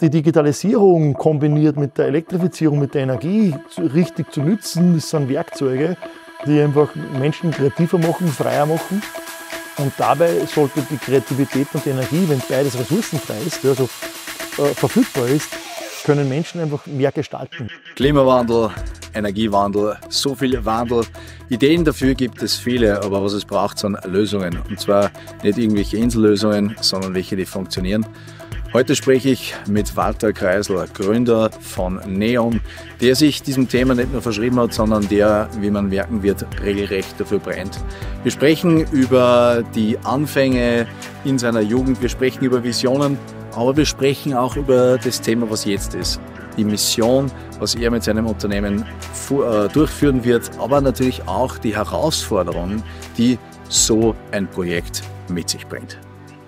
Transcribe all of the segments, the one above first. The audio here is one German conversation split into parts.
die Digitalisierung kombiniert mit der Elektrifizierung, mit der Energie richtig zu nützen, das sind Werkzeuge, die einfach Menschen kreativer machen, freier machen. Und dabei sollte die Kreativität und die Energie, wenn beides ressourcenfrei ist, also äh, verfügbar ist, können Menschen einfach mehr gestalten. Klimawandel, Energiewandel, so viel Wandel. Ideen dafür gibt es viele, aber was es braucht, sind Lösungen. Und zwar nicht irgendwelche Insellösungen, sondern welche, die funktionieren. Heute spreche ich mit Walter Kreisler, Gründer von Neon, der sich diesem Thema nicht nur verschrieben hat, sondern der, wie man merken wird, regelrecht dafür brennt. Wir sprechen über die Anfänge in seiner Jugend, wir sprechen über Visionen, aber wir sprechen auch über das Thema, was jetzt ist. Die Mission, was er mit seinem Unternehmen äh, durchführen wird, aber natürlich auch die Herausforderungen, die so ein Projekt mit sich bringt.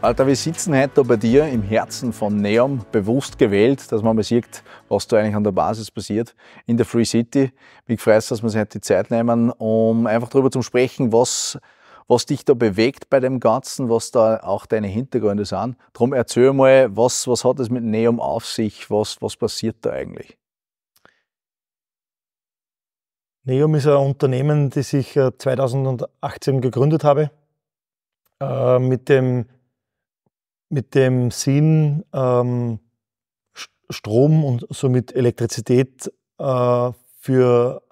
Alter, wir sitzen heute da bei dir im Herzen von Neom, bewusst gewählt, dass man mal sieht, was da eigentlich an der Basis passiert in der Free City. Mich freut es, dass wir uns heute die Zeit nehmen, um einfach darüber zu sprechen, was, was dich da bewegt bei dem Ganzen, was da auch deine Hintergründe sind. Darum erzähl mal, was, was hat es mit Neom auf sich, was, was passiert da eigentlich? Neom ist ein Unternehmen, das ich 2018 äh, gegründet habe, äh, mit dem mit dem Sinn, ähm, Strom und somit Elektrizität äh, für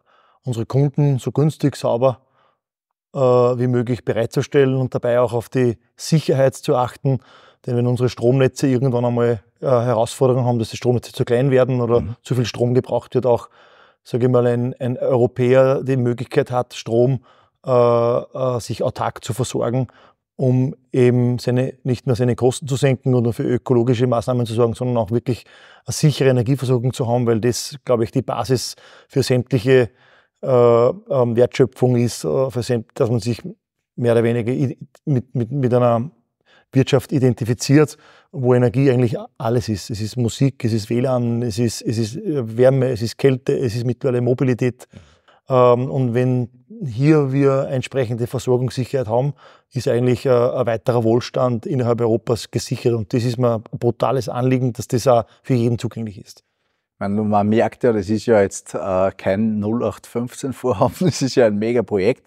unsere Kunden so günstig, sauber äh, wie möglich bereitzustellen und dabei auch auf die Sicherheit zu achten. Denn wenn unsere Stromnetze irgendwann einmal äh, Herausforderungen haben, dass die Stromnetze zu klein werden oder mhm. zu viel Strom gebraucht wird, auch, sage ich mal, ein, ein, Europäer die Möglichkeit hat, Strom äh, äh sich autark zu versorgen, um eben seine, nicht nur seine Kosten zu senken oder für ökologische Maßnahmen zu sorgen, sondern auch wirklich eine sichere Energieversorgung zu haben, weil das, glaube ich, die Basis für sämtliche äh, ähm, Wertschöpfung ist, äh, dass man sich mehr oder weniger mit, mit, mit einer Wirtschaft identifiziert, wo Energie eigentlich alles ist. Es ist Musik, es ist WLAN, es ist, es ist äh, Wärme, es ist Kälte, es ist mittlerweile Mobilität. Ähm, und wenn hier wir entsprechende Versorgungssicherheit haben, ist eigentlich äh, ein weiterer Wohlstand innerhalb Europas gesichert. Und das ist mir ein brutales Anliegen, dass das auch für jeden zugänglich ist. Man merkt ja, das ist ja jetzt äh, kein 0815-Vorhaben, das ist ja ein Megaprojekt.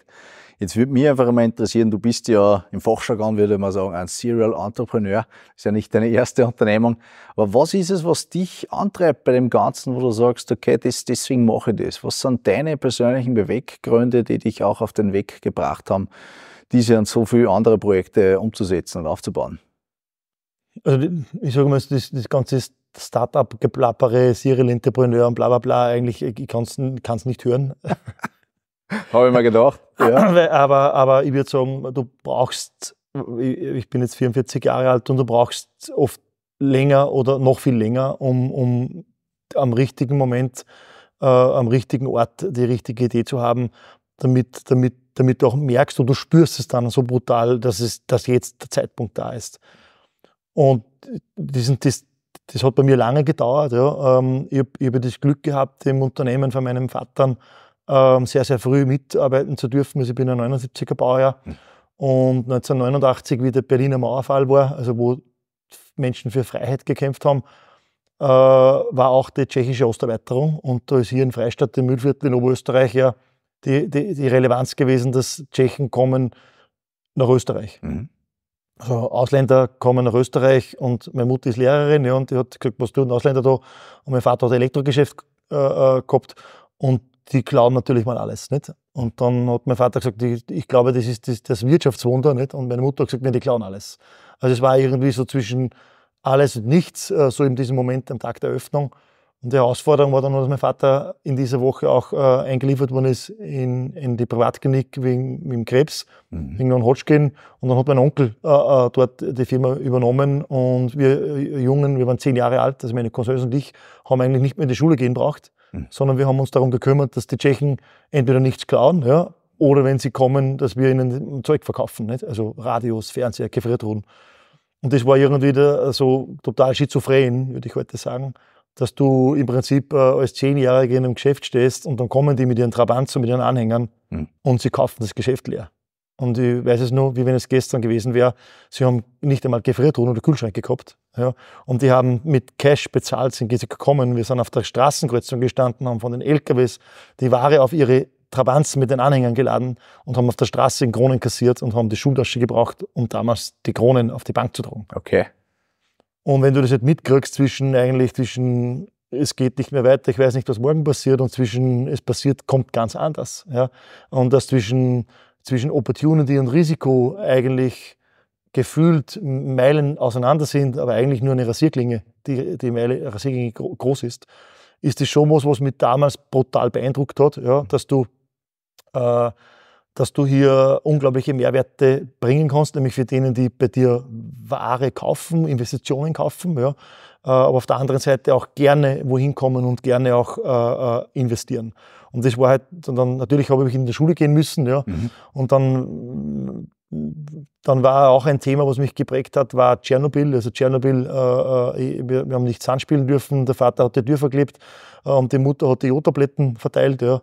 Jetzt würde mich einfach mal interessieren, du bist ja im Fachjargon, würde man sagen, ein Serial Entrepreneur. Das ist ja nicht deine erste Unternehmung. Aber was ist es, was dich antreibt bei dem Ganzen, wo du sagst, okay, das, deswegen mache ich das? Was sind deine persönlichen Beweggründe, die dich auch auf den Weg gebracht haben? diese und so viele andere Projekte umzusetzen und aufzubauen? Also ich sage mal, das, das ganze Startup-Geplappere, Serial Entrepreneur und bla bla bla, eigentlich, ich kann es nicht hören. Habe ich mir gedacht. Ja. aber, aber ich würde sagen, du brauchst, ich bin jetzt 44 Jahre alt und du brauchst oft länger oder noch viel länger, um, um am richtigen Moment, äh, am richtigen Ort die richtige Idee zu haben, damit, damit damit du auch merkst und du spürst es dann so brutal, dass, es, dass jetzt der Zeitpunkt da ist. Und diesen, das, das hat bei mir lange gedauert. Ja. Ähm, ich habe hab das Glück gehabt, im Unternehmen von meinem Vater ähm, sehr, sehr früh mitarbeiten zu dürfen. Also ich bin ein 79er Baujahr. Hm. Und 1989, wie der Berliner Mauerfall war, also wo Menschen für Freiheit gekämpft haben, äh, war auch die tschechische Osterweiterung. Und da ist hier in Freistadt im Mühlviertel in Oberösterreich ja die, die, die Relevanz gewesen, dass Tschechen kommen nach Österreich. Mhm. Also Ausländer kommen nach Österreich und meine Mutter ist Lehrerin ja, und die hat gesagt, was tun Ausländer da? Und mein Vater hat ein Elektrogeschäft äh, äh, gehabt und die klauen natürlich mal alles. Nicht? Und dann hat mein Vater gesagt, ich, ich glaube, das ist das, das, Wirtschaftswunder. Nicht? Und meine Mutter hat gesagt, nein, die klauen alles. Also es war irgendwie so zwischen alles und nichts, äh, so in diesem Moment am Tag der Öffnung. Und die Herausforderung war dann, dass mein Vater in dieser Woche auch äh, eingeliefert worden ist in, in die Privatklinik wegen mit dem Krebs, mhm. wegen einem Hodgkin. Und dann hat mein Onkel äh, äh, dort die Firma übernommen und wir äh, Jungen, wir waren zehn Jahre alt, also meine Cousins und ich, haben eigentlich nicht mehr in die Schule gehen braucht, mhm. sondern wir haben uns darum gekümmert, dass die Tschechen entweder nichts klauen, ja, oder wenn sie kommen, dass wir ihnen Zeug verkaufen, nicht? also Radios, Fernseher, Gefriertruhen. Und das war irgendwie da so total schizophren, würde ich heute sagen dass du im Prinzip äh, als Zehnjähriger in einem Geschäft stehst und dann kommen die mit ihren Trabanten, mit ihren Anhängern mhm. und sie kaufen das Geschäft leer. Und ich weiß es nur, wie wenn es gestern gewesen wäre. Sie haben nicht einmal Gefriertruhen oder Kühlschränke gehabt. Ja. Und die haben mit Cash bezahlt, sind gekommen. Wir sind auf der Straßenkreuzung gestanden, haben von den LKWs die Ware auf ihre Trabanzen mit den Anhängern geladen und haben auf der Straße in Kronen kassiert und haben die Schultasche gebraucht, um damals die Kronen auf die Bank zu tragen. Okay. Und wenn du das jetzt halt mitkriegst zwischen eigentlich zwischen es geht nicht mehr weiter, ich weiß nicht, was morgen passiert und zwischen es passiert, kommt ganz anders. Ja? Und dass zwischen, zwischen Opportunity und Risiko eigentlich gefühlt Meilen auseinander sind, aber eigentlich nur eine Rasierklinge, die, die Meile, Rasierklinge groß ist, ist das schon was, was mich damals brutal beeindruckt hat, ja? dass du äh, dass du hier unglaubliche Mehrwerte bringen kannst, nämlich für denen, die bei dir Ware kaufen, Investitionen kaufen, ja, äh, aber auf der anderen Seite auch gerne wohin kommen und gerne auch äh, äh investieren. Und das war halt, und dann natürlich habe ich in die Schule gehen müssen, ja, mhm. und dann dann war auch ein Thema, was mich geprägt hat, war Tschernobyl. Also Tschernobyl, äh, äh wir, wir, haben nicht Sand spielen dürfen, der Vater hat die Tür verklebt äh, und die Mutter hat die Jo-Tabletten verteilt. Ja.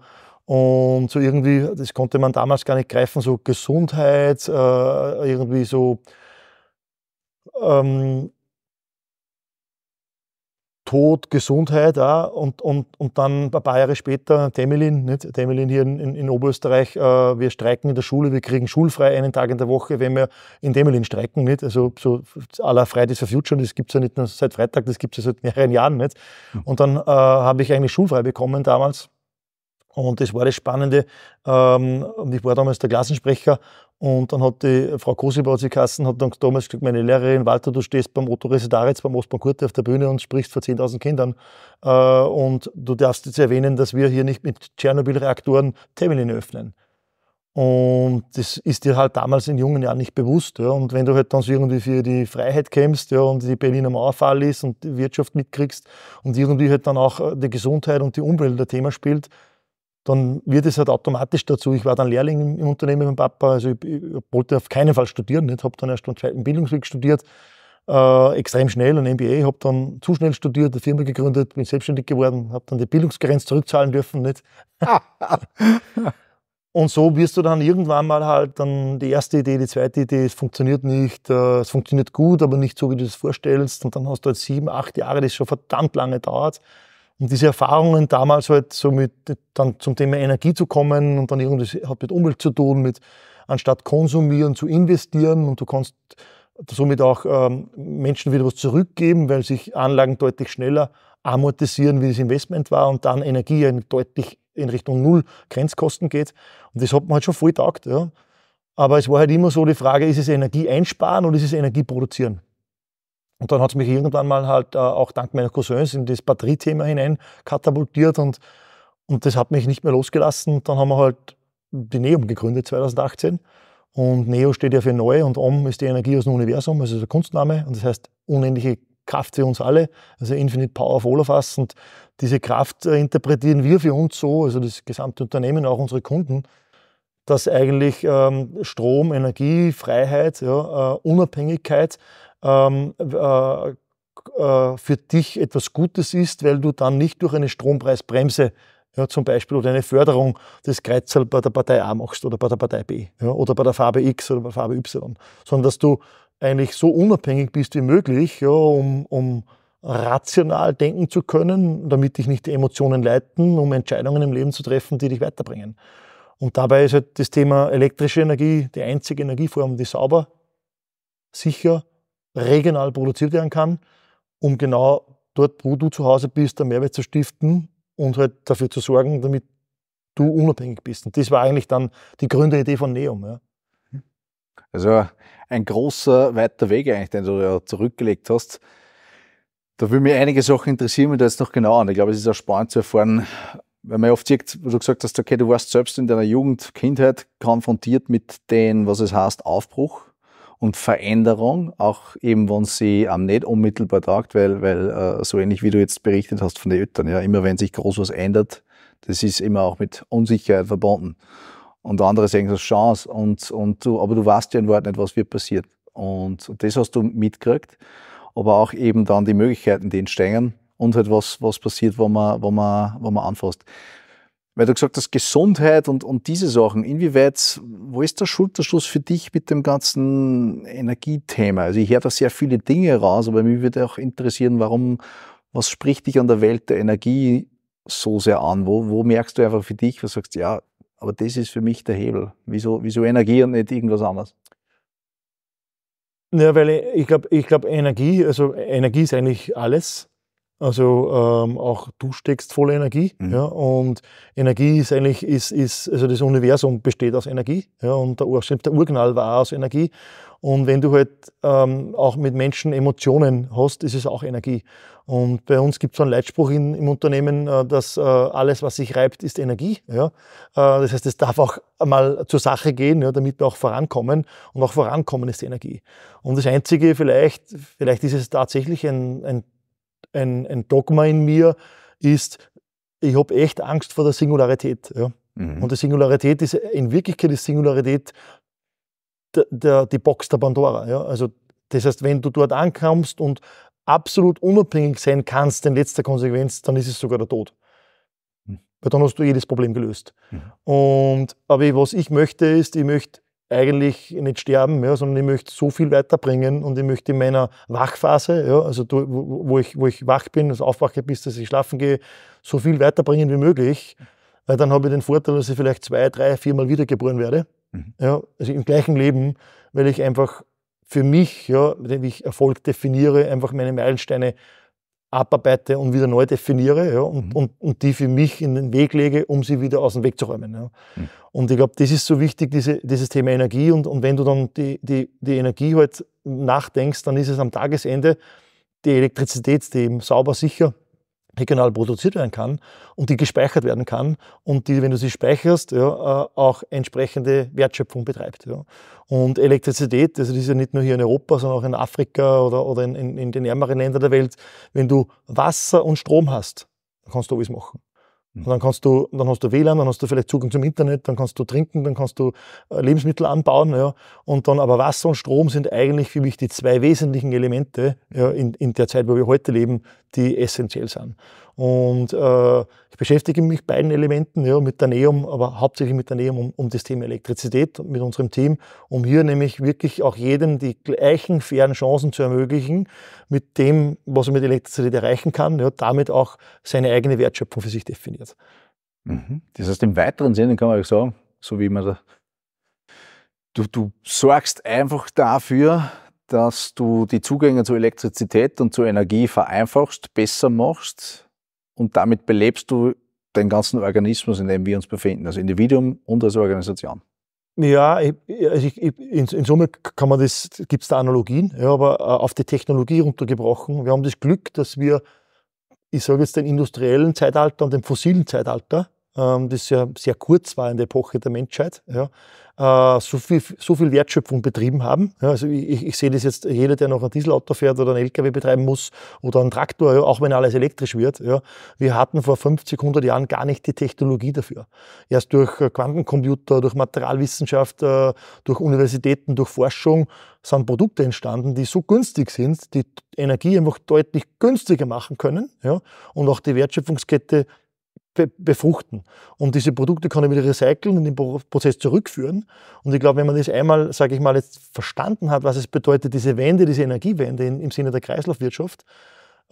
Und so irgendwie, das konnte man damals gar nicht greifen, so Gesundheit, äh, irgendwie so ähm, Tod, Gesundheit, ja, und, und, und dann ein paar Jahre später Temelin, nicht? Temelin hier in, in Oberösterreich, äh, wir streiken in der Schule, wir kriegen schulfrei einen Tag in der Woche, wenn wir in Temelin streiken, nicht? also so aller Fridays for Future, das gibt es ja nicht nur seit Freitag, das gibt es ja seit mehreren Jahren. Nicht? Hm. Und dann äh, habe ich eigentlich schulfrei bekommen damals und das war das Spannende. Ähm, und ich war damals der Klassensprecher. Und dann hat die Frau Kosibauer hat Kassen, hat dann damals gesagt, meine Lehrerin, Walter, du stehst beim Otto Residaritz, beim Osman Kurte auf der Bühne und sprichst vor 10.000 Kindern. Äh, und du darfst jetzt erwähnen, dass wir hier nicht mit Tschernobyl-Reaktoren Temelin öffnen. Und das ist dir halt damals in jungen Jahren nicht bewusst. Ja. Und wenn du halt dann so irgendwie für die Freiheit kämpfst ja, und die Berliner Mauerfall ist und die Wirtschaft mitkriegst und irgendwie halt dann auch äh, die Gesundheit und die Umwelt ein Thema spielt, dann wird es halt automatisch dazu. Ich war dann Lehrling im, Unternehmen mit meinem Papa, also ich, ich wollte auf keinen Fall studieren. Ich habe dann erst einen zweiten Bildungsweg studiert, äh, extrem schnell ein MBA, habe dann zu schnell studiert, eine Firma gegründet, bin selbstständig geworden, habe dann die Bildungsgrenze zurückzahlen dürfen. Nicht? Und so wirst du dann irgendwann mal halt dann die erste Idee, die zweite Idee, es funktioniert nicht, äh, es funktioniert gut, aber nicht so, wie du es vorstellst. Und dann hast du halt sieben, acht Jahre, das schon verdammt lange dauert. Und diese Erfahrungen damals halt so mit, dann zum Thema Energie zu kommen und dann irgendwas hat mit Umwelt zu tun, mit, anstatt konsumieren zu investieren und du kannst somit auch ähm, Menschen wieder was zurückgeben, weil sich Anlagen deutlich schneller amortisieren, wie das Investment war und dann Energie in deutlich in Richtung Null Grenzkosten geht. Und das hat man halt schon voll taugt. Ja. Aber es war halt immer so die Frage, ist es Energie einsparen oder ist es Energie produzieren? Und dann hat es mich irgendwann mal halt äh, auch dank meiner Cousins in das Batteriethema hinein katapultiert und, und das hat mich nicht mehr losgelassen. Dann haben wir halt die NEOM gegründet 2018. Und Neo steht ja für neu und Om ist die Energie aus dem Universum, also der Kunstname. Und das heißt, unendliche Kraft für uns alle, also Infinite Power of all of us. Und diese Kraft äh, interpretieren wir für uns so, also das gesamte Unternehmen, auch unsere Kunden, dass eigentlich ähm, Strom, Energie, Freiheit, ja, äh, Unabhängigkeit ähm, äh, äh, für dich etwas Gutes ist, weil du dann nicht durch eine Strompreisbremse ja, zum Beispiel oder eine Förderung des Kreuzerl bei der Partei A machst oder bei der Partei B ja, oder bei der Farbe X oder bei der Farbe Y, sondern dass du eigentlich so unabhängig bist wie möglich, ja, um, um rational denken zu können, damit dich nicht die Emotionen leiten, um Entscheidungen im Leben zu treffen, die dich weiterbringen. Und dabei ist halt das Thema elektrische Energie die einzige Energieform, die sauber, sicher regional produziert werden kann, um genau dort, wo du zu Hause bist, einen Mehrwert zu stiften und halt dafür zu sorgen, damit du unabhängig bist. Und das war eigentlich dann die Gründeridee von Neum. Ja. Also ein großer, weiter Weg eigentlich, den du ja zurückgelegt hast. Da würde mich einige Sachen interessieren, wenn du jetzt noch genau an. Ich glaube, es ist auch spannend zu erfahren, weil man oft sieht, wo du gesagt hast, okay, du warst selbst in deiner Jugend, Kindheit konfrontiert mit dem, was es heißt, Aufbruch, und Veränderung, auch eben, wenn sie ähm, nicht unmittelbar taugt, weil, weil äh, so ähnlich wie du jetzt berichtet hast von den Eltern, ja, immer wenn sich groß was ändert, das ist immer auch mit Unsicherheit verbunden. Und andere sehen es als Chance. Und, und du, aber du weißt ja in Wahrheit nicht, was wird passiert. Und, und das hast du mitgekriegt. Aber auch eben dann die Möglichkeiten, die entstehen und halt was, was passiert, wo man, wo man, wo man anfasst. Weil du gesagt hast, Gesundheit und, und diese Sachen, inwieweit, wo ist der Schulterschluss für dich mit dem ganzen Energiethema? Also ich höre da sehr viele Dinge raus, aber mich würde auch interessieren, warum, was spricht dich an der Welt der Energie so sehr an? Wo, wo merkst du einfach für dich, was sagst, ja, aber das ist für mich der Hebel. Wieso, wieso Energie und nicht irgendwas anderes? Ja, weil ich glaube, ich glaub, Energie, also Energie ist eigentlich alles. Also ähm, auch du steckst voll Energie. Mhm. Ja, und Energie ist eigentlich, ist, ist, also das Universum besteht aus Energie. Ja, und der, Ur, der Urknall war aus Energie. Und wenn du halt ähm, auch mit Menschen Emotionen hast, ist es auch Energie. Und bei uns gibt es so einen Leitspruch in, im Unternehmen, äh, dass äh, alles, was sich reibt, ist Energie. Ja? Äh, das heißt, es darf auch mal zur Sache gehen, ja, damit wir auch vorankommen. Und auch vorankommen ist Energie. Und das Einzige vielleicht, vielleicht ist es tatsächlich ein, ein ein, ein Dogma in mir ist, ich habe echt Angst vor der Singularität. Ja. Mhm. Und die Singularität ist, in Wirklichkeit ist Singularität der, der, die Box der Pandora. Ja. Also, das heißt, wenn du dort ankommst und absolut unabhängig sein kannst, in letzter Konsequenz, dann ist es sogar der Tod. Mhm. Weil dann hast du jedes eh Problem gelöst. Mhm. Und, aber was ich möchte, ist, ich möchte eigentlich nicht sterben, ja, sondern ich möchte so viel weiterbringen und ich möchte in meiner Wachphase, ja, also wo, ich, wo ich wach bin, also aufwache bis, dass ich schlafen gehe, so viel weiterbringen wie möglich, weil dann habe ich den Vorteil, dass ich vielleicht zwei, drei, viermal wiedergeboren werde, mhm. ja, also im gleichen Leben, weil ich einfach für mich, ja, wie ich Erfolg definiere, einfach meine Meilensteine abarbeite und wieder neu definiere ja, und, mhm. und, und, die für mich in den Weg lege, um sie wieder aus dem Weg zu räumen. Ja. Mhm. Und ich glaube, das ist so wichtig, diese, dieses Thema Energie. Und, und wenn du dann die, die, die Energie halt nachdenkst, dann ist es am Tagesende die Elektrizität, die eben sauber, sicher regional produziert werden kann und die gespeichert werden kann und die, wenn du sie speicherst, ja, äh, auch entsprechende Wertschöpfung betreibt. Ja. Und Elektrizität, also das ist ja nicht nur hier in Europa, sondern auch in Afrika oder, oder in, in, in den ärmeren Ländern der Welt, wenn du Wasser und Strom hast, dann kannst du alles machen. Mhm. Und dann kannst du, dann hast du WLAN, dann hast du vielleicht Zugang zum Internet, dann kannst du trinken, dann kannst du äh, Lebensmittel anbauen, ja. Und dann aber Wasser und Strom sind eigentlich für mich die zwei wesentlichen Elemente ja, in, in der Zeit, wo wir heute leben, die essentiell sind. Und äh, beschäftige mich beiden Elementen, ja, mit der NEOM, aber hauptsächlich mit der NEOM um, um das Thema Elektrizität, und mit unserem Team, um hier nämlich wirklich auch jedem die gleichen fairen Chancen zu ermöglichen, mit dem, was er mit Elektrizität erreichen kann, ja, damit auch seine eigene Wertschöpfung für sich definiert. Mhm. Das heißt, im weiteren Sinne kann man auch sagen, so wie man da, du, du sorgst einfach dafür, dass du die Zugänge zu Elektrizität und zu Energie vereinfachst, besser machst, und damit belebst du den ganzen Organismus, in dem wir uns befinden, als Individuum und als Organisation. Ja, also ich, ich, in, in, Summe kann man das, gibt es da Analogien, ja, aber äh, auf die Technologie runtergebrochen. Wir haben das Glück, dass wir, ich sage jetzt den industriellen Zeitalter und den fossilen Zeitalter, ähm, das ja sehr kurz war in der Epoche der Menschheit, ja, äh, so, viel, so viel Wertschöpfung betrieben haben. Ja, also ich, ich sehe das jetzt, jeder, der noch ein Dieselauto fährt oder einen LKW betreiben muss oder einen Traktor, ja, auch wenn alles elektrisch wird, ja, wir hatten vor 50, 100 Jahren gar nicht die Technologie dafür. Erst durch Quantencomputer, durch Materialwissenschaft, äh, durch Universitäten, durch Forschung sind Produkte entstanden, die so günstig sind, die Energie einfach deutlich günstiger machen können ja, und auch die Wertschöpfungskette befruchten. Und diese Produkte kann ich wieder recyceln und den Prozess zurückführen. Und ich glaube, wenn man das einmal, sage ich mal, jetzt verstanden hat, was es bedeutet, diese Wende, diese Energiewende im Sinne der Kreislaufwirtschaft,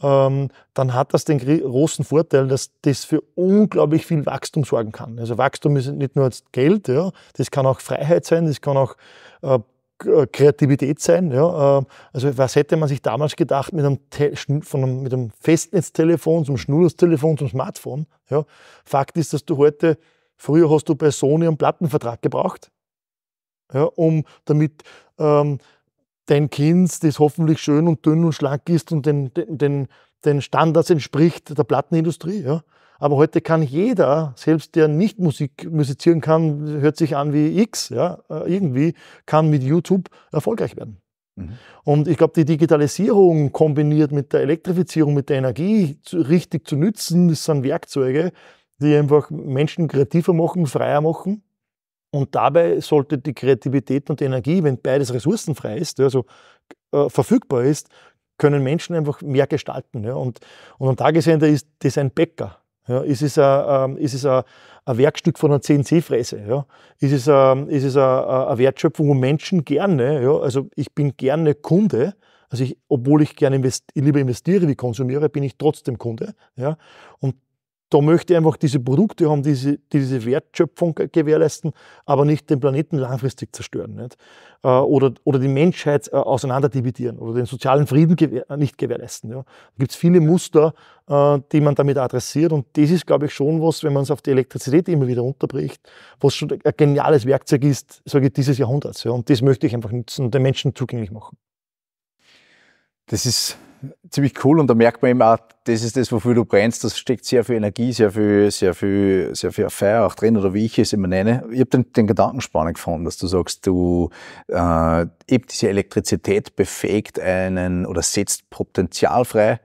ähm, dann hat das den großen Vorteil, dass das für unglaublich viel Wachstum sorgen kann. Also Wachstum ist nicht nur Geld, ja, das kann auch Freiheit sein, das kann auch äh, äh, Kreativität sein. Ja? Ähm, also was hätte man sich damals gedacht mit einem, Te von einem, mit einem Festnetztelefon zum Schnurlustelefon zum Smartphone? Ja? Fakt ist, dass du heute, früher hast du bei Sony einen Plattenvertrag gebraucht, ja, um damit ähm, dein Kind, das hoffentlich schön und dünn und schlank ist und den, den, den Standards entspricht der Plattenindustrie, ja, aber heute kann jeder, selbst der nicht Musik musizieren kann, hört sich an wie X, ja, äh, irgendwie, kann mit YouTube erfolgreich werden. Mhm. Und ich glaube, die Digitalisierung kombiniert mit der Elektrifizierung, mit der Energie zu, richtig zu nützen, das sind Werkzeuge, die einfach Menschen kreativer machen, freier machen. Und dabei sollte die Kreativität und die Energie, wenn beides ressourcenfrei ist, also äh, verfügbar ist, können Menschen einfach mehr gestalten. Ja. Und, und am Tagesende ist das ein Bäcker. Ja, ist ähm, es ein, ist es ein, ein Werkstück von einer CNC-Fräse? Ja? Ist ähm, es, ein, ist es eine, eine Wertschöpfung, wo Menschen gerne, ja, also ich bin gerne Kunde, also ich, obwohl ich gerne invest, lieber investiere wie konsumiere, bin ich trotzdem Kunde. Ja? Und da möchte ich einfach diese Produkte haben, die diese, die diese Wertschöpfung gewährleisten, aber nicht den Planeten langfristig zerstören. Nicht? Äh, oder, oder die Menschheit äh, auseinanderdividieren oder den sozialen Frieden gewähr äh, nicht gewährleisten. Ja? Da gibt es viele Muster, die man damit adressiert. Und das ist, glaube ich, schon was, wenn man es auf die Elektrizität immer wieder unterbricht, was schon ein geniales Werkzeug ist, sage ich, dieses Jahrhunderts. Ja? Und das möchte ich einfach nutzen und den Menschen zugänglich machen. Das ist ziemlich cool und da merkt man eben auch, das ist das, wofür du brennst, das steckt sehr viel Energie, sehr viel, sehr viel, sehr viel Feuer auch drin oder wie ich es immer nenne. Ich habe den, den Gedanken spannend gefunden, dass du sagst, du äh, eben diese Elektrizität befähigt einen oder setzt Potenzial frei,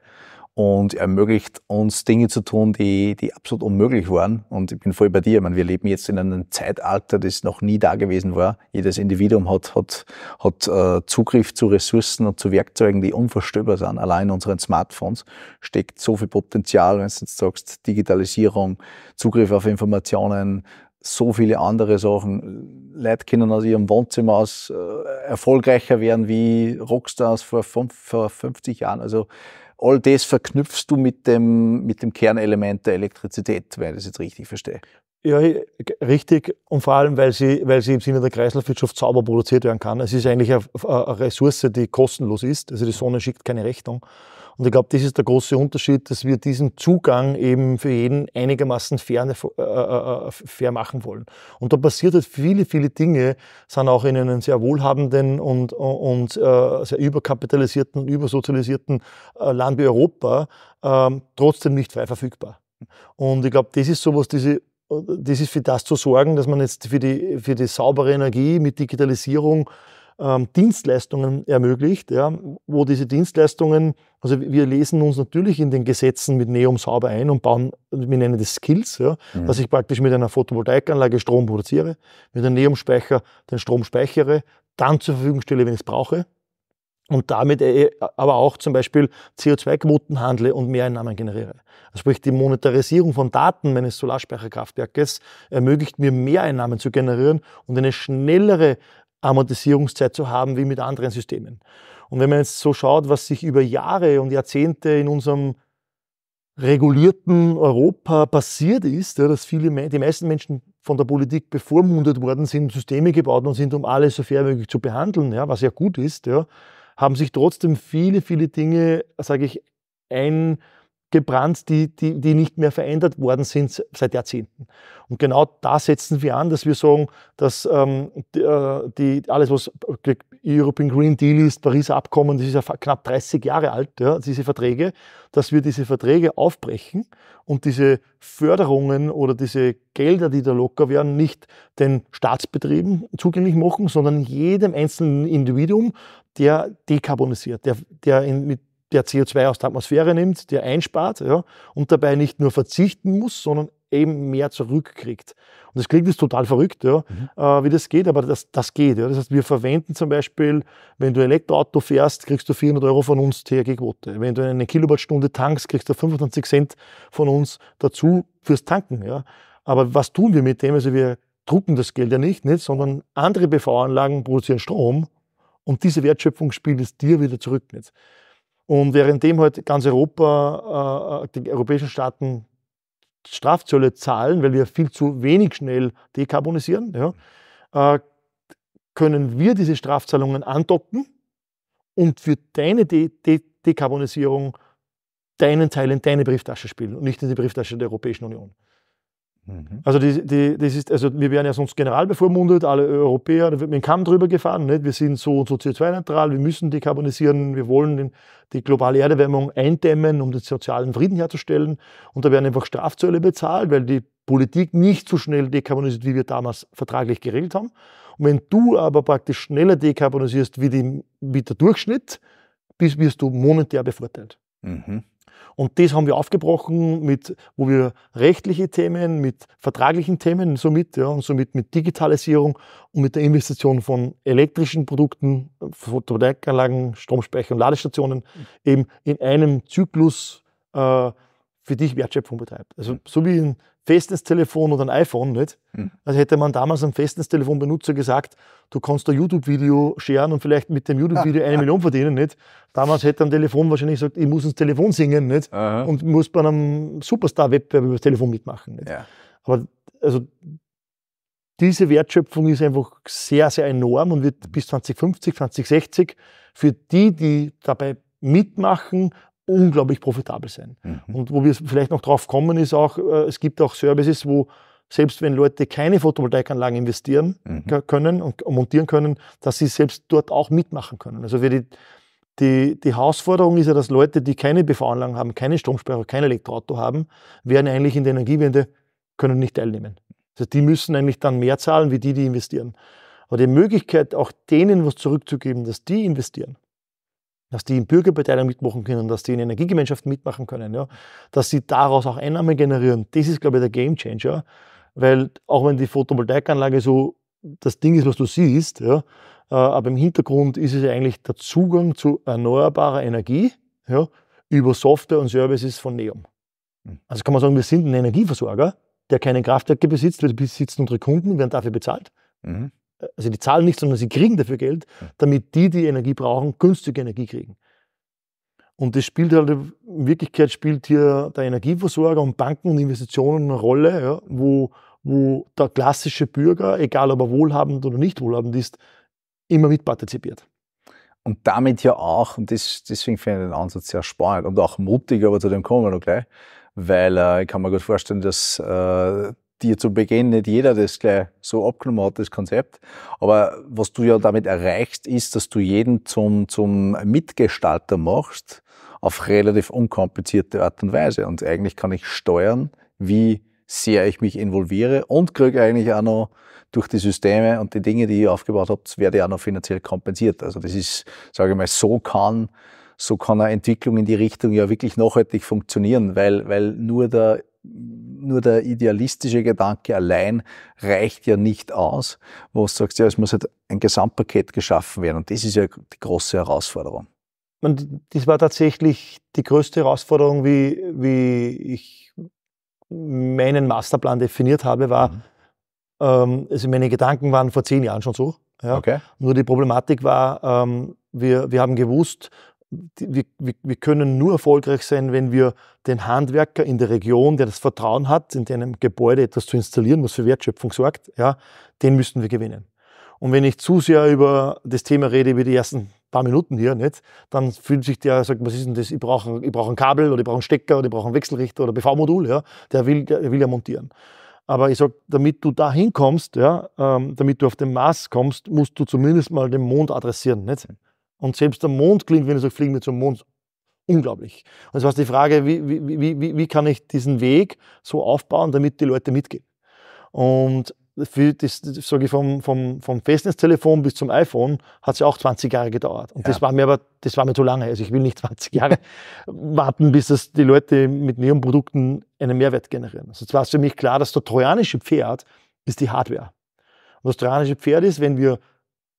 und ermöglicht uns Dinge zu tun, die, die absolut unmöglich waren. Und ich bin voll bei dir. Ich meine, wir leben jetzt in einem Zeitalter, das noch nie da gewesen war. Jedes Individuum hat, hat, hat äh, Zugriff zu Ressourcen und zu Werkzeugen, die unvorstellbar sind. Allein in unseren Smartphones steckt so viel Potenzial, wenn du jetzt sagst, Digitalisierung, Zugriff auf Informationen, so viele andere Sachen. Leute können aus ihrem Wohnzimmer aus äh, erfolgreicher werden wie Rockstars vor, fünf, vor 50 Jahren. Also all das verknüpfst du mit dem, mit dem Kernelement der Elektrizität, wenn ich das jetzt richtig verstehe. Ja, richtig. Und vor allem, weil sie, weil sie im Sinne der Kreislaufwirtschaft sauber produziert werden kann. Es ist eigentlich eine, eine Ressource, die kostenlos ist. Also die Sonne schickt keine Rechnung. Und ich glaube, das ist der große Unterschied, dass wir diesen Zugang eben für jeden einigermaßen fair, äh, äh, äh, fair machen wollen. Und da passiert halt viele, viele Dinge, sind auch in einem sehr wohlhabenden und, und äh, sehr überkapitalisierten und übersozialisierten äh, Land wie Europa ähm, trotzdem nicht frei verfügbar. Und ich glaube, das ist sowas, diese äh, das ist für das zu sorgen, dass man jetzt für die, für die saubere Energie mit Digitalisierung ähm, Dienstleistungen ermöglicht, ja, wo diese Dienstleistungen, also wir lesen uns natürlich in den Gesetzen mit Neum sauber ein und bauen, wir nennen das Skills, ja, mhm. dass ich praktisch mit einer Photovoltaikanlage Strom produziere, mit einem Neumspeicher den Strom speichere, dann zur Verfügung stelle, wenn ich es brauche und damit äh, äh, aber auch zum Beispiel CO2-Quoten handle und Mehreinnahmen generiere. Also sprich, die Monetarisierung von Daten meines Solarspeicherkraftwerkes ermöglicht mir, Mehreinnahmen zu generieren und eine schnellere Amortisierungszeit zu haben wie mit anderen Systemen. Und wenn man jetzt so schaut, was sich über Jahre und Jahrzehnte in unserem regulierten Europa passiert ist, ja, dass viele, die meisten Menschen von der Politik bevormundet worden sind, Systeme gebaut worden sind, um alles so fair möglich zu behandeln, ja, was ja gut ist, ja, haben sich trotzdem viele, viele Dinge, sage ich, ein gebrannt, die, die, die nicht mehr verändert worden sind seit Jahrzehnten. Und genau da setzen wir an, dass wir sagen, dass ähm, äh, die, alles, was European Green Deal ist, Pariser Abkommen, das ist ja knapp 30 Jahre alt, ja, diese Verträge, dass wir diese Verträge aufbrechen und diese Förderungen oder diese Gelder, die da locker werden, nicht den Staatsbetrieben zugänglich machen, sondern jedem einzelnen Individuum, der dekarbonisiert, der, der in, mit der CO2 aus der Atmosphäre nimmt, der einspart ja, und dabei nicht nur verzichten muss, sondern eben mehr zurückkriegt. Und das klingt jetzt total verrückt, ja, mhm. äh, wie das geht, aber das, das geht. Ja. Das heißt, wir verwenden zum Beispiel, wenn du ein Elektroauto fährst, kriegst du 400 Euro von uns THG-Quote. Wenn du eine Kilowattstunde tankst, kriegst du 25 Cent von uns dazu fürs Tanken. Ja. Aber was tun wir mit dem? Also wir drucken das Geld ja nicht, nicht sondern andere PV-Anlagen produzieren Strom und diese Wertschöpfung spielt es dir wieder zurück. Nicht. Und währenddem halt ganz Europa, äh, äh die europäischen Staaten Strafzölle zahlen, weil wir viel zu wenig schnell dekarbonisieren, ja, äh, können wir diese Strafzahlungen andocken und für deine De De Dekarbonisierung deinen Teil in deine Brieftasche spielen und nicht in die Brieftasche der Europäischen Union. Mhm. Also, die, die, das ist, also wir werden ja sonst generalbevormundet, alle Europäer, da wird mit dem Kamm drüber gefahren. Nicht? Wir sind so und so CO2-neutral, wir müssen dekarbonisieren, wir wollen den, die globale Erderwärmung eindämmen, um den sozialen Frieden herzustellen. Und da werden einfach Strafzölle bezahlt, weil die Politik nicht so schnell dekarbonisiert, wie wir damals vertraglich geregelt haben. Und wenn du aber praktisch schneller dekarbonisierst wie, die, wie der Durchschnitt, bist, wirst du monetär bevorteilt. Mhm. Und das haben wir aufgebrochen mit, wo wir rechtliche Themen, mit vertraglichen Themen somit, ja, und somit mit Digitalisierung und mit der Investition von elektrischen Produkten, Photovoltaikanlagen, Stromspeicher und Ladestationen mhm. eben in einem Zyklus äh, für dich Wertschöpfung betreibt. Also so wie ein Festnetztelefon oder ein iPhone, nicht? Hm. Also hätte man damals am Festnetztelefon-Benutzer gesagt, du kannst ein YouTube-Video scheren und vielleicht mit dem YouTube-Video eine Million verdienen, nicht? Damals hätte am Telefon wahrscheinlich gesagt, ich muss ins Telefon singen, nicht? Aha. Und muss bei einem Superstar-Wettbewerb über das Telefon mitmachen, nicht? Ja. Aber also diese Wertschöpfung ist einfach sehr, sehr enorm und wird hm. bis 2050, 2060 für die, die dabei mitmachen, unglaublich profitabel sein. Mhm. Und wo wir vielleicht noch drauf kommen, ist auch, äh, es gibt auch Services, wo selbst wenn Leute keine Photovoltaikanlagen investieren mhm. können und äh, montieren können, dass sie selbst dort auch mitmachen können. Also die, die, die Herausforderung ist ja, dass Leute, die keine PV-Anlagen haben, keine Stromspeicher, kein Elektroauto haben, werden eigentlich in der Energiewende, können nicht teilnehmen. Also die müssen eigentlich dann mehr zahlen, wie die, die investieren. Aber die Möglichkeit, auch denen was zurückzugeben, dass die investieren, dass die in Bürgerbeteiligung mitmachen können, dass die in Energiegemeinschaften mitmachen können, ja, dass sie daraus auch Einnahmen generieren. Das ist, glaube ich, der Gamechanger, weil auch wenn die Photovoltaikanlage so das Ding ist, was du siehst, ja, äh, aber im Hintergrund ist es ja eigentlich der Zugang zu erneuerbarer Energie ja, über Software und Services von Neom. Hm. Also kann man sagen, wir sind ein Energieversorger, der keine Kraftwerke besitzt, wir besitzen unsere Kunden, werden dafür bezahlt. Mhm also die zahlen nicht, sondern sie kriegen dafür Geld, damit die, die Energie brauchen, günstige Energie kriegen. Und das spielt halt, in Wirklichkeit spielt hier der Energieversorger und Banken und Investitionen eine Rolle, ja, wo, wo der klassische Bürger, egal ob er wohlhabend oder nicht wohlhabend ist, immer mitpartizipiert. Und damit ja auch, und das, deswegen finde ich den Ansatz sehr spannend und auch mutig, aber zu dem kommen wir noch gleich, weil äh, ich kann mir gut vorstellen, dass äh, dir zu Beginn nicht jeder das gleich so abgenommen hat, das Konzept. Aber was du ja damit erreichst, ist, dass du jeden zum, zum Mitgestalter machst auf relativ unkomplizierte Art und Weise. Und eigentlich kann ich steuern, wie sehr ich mich involviere und kriege eigentlich auch noch durch die Systeme und die Dinge, die ihr aufgebaut habt, werde ich auch noch finanziell kompensiert. Also das ist, sage ich mal, so kann so kann eine Entwicklung in die Richtung ja wirklich nachhaltig funktionieren, weil, weil nur der nur der idealistische Gedanke allein reicht ja nicht aus, wo du sagst, ja, es muss halt ein Gesamtpaket geschaffen werden. Und das ist ja die große Herausforderung. Und das war tatsächlich die größte Herausforderung, wie, wie ich meinen Masterplan definiert habe, war, mhm. ähm, also meine Gedanken waren vor zehn Jahren schon so. Ja. Okay. Nur die Problematik war, ähm, wir, wir haben gewusst, wir, wir können nur erfolgreich sein, wenn wir den Handwerker in der Region, der das Vertrauen hat, in einem Gebäude etwas zu installieren, was für Wertschöpfung sorgt, ja, den müssen wir gewinnen. Und wenn ich zu sehr über das Thema rede, über die ersten paar Minuten hier, nicht, dann fühlt sich der, sagt, was ist denn das? Ich brauche, ich brauche ein Kabel oder ich brauche einen Stecker oder ich brauche einen Wechselrichter oder BV-Modul, ja. Der will, der, will ja montieren. Aber ich sage, damit du da hinkommst, ja, ähm, damit du auf den Mars kommst, musst du zumindest mal den Mond adressieren, nicht? Und selbst der Mond klingt, wenn ich sage, fliegen wir zum Mond, unglaublich. Und es war die Frage, wie, wie, wie, wie kann ich diesen Weg so aufbauen, damit die Leute mitgehen. Und für das, das sage ich, vom, vom, vom Festnetztelefon bis zum iPhone hat es ja auch 20 Jahre gedauert. Und ja. das war mir aber, das war mir zu lange. Also ich will nicht 20 Jahre warten, bis das die Leute mit Neon-Produkten einen Mehrwert generieren. Also jetzt war es für mich klar, dass das trojanische Pferd ist die Hardware. Und das trojanische Pferd ist, wenn wir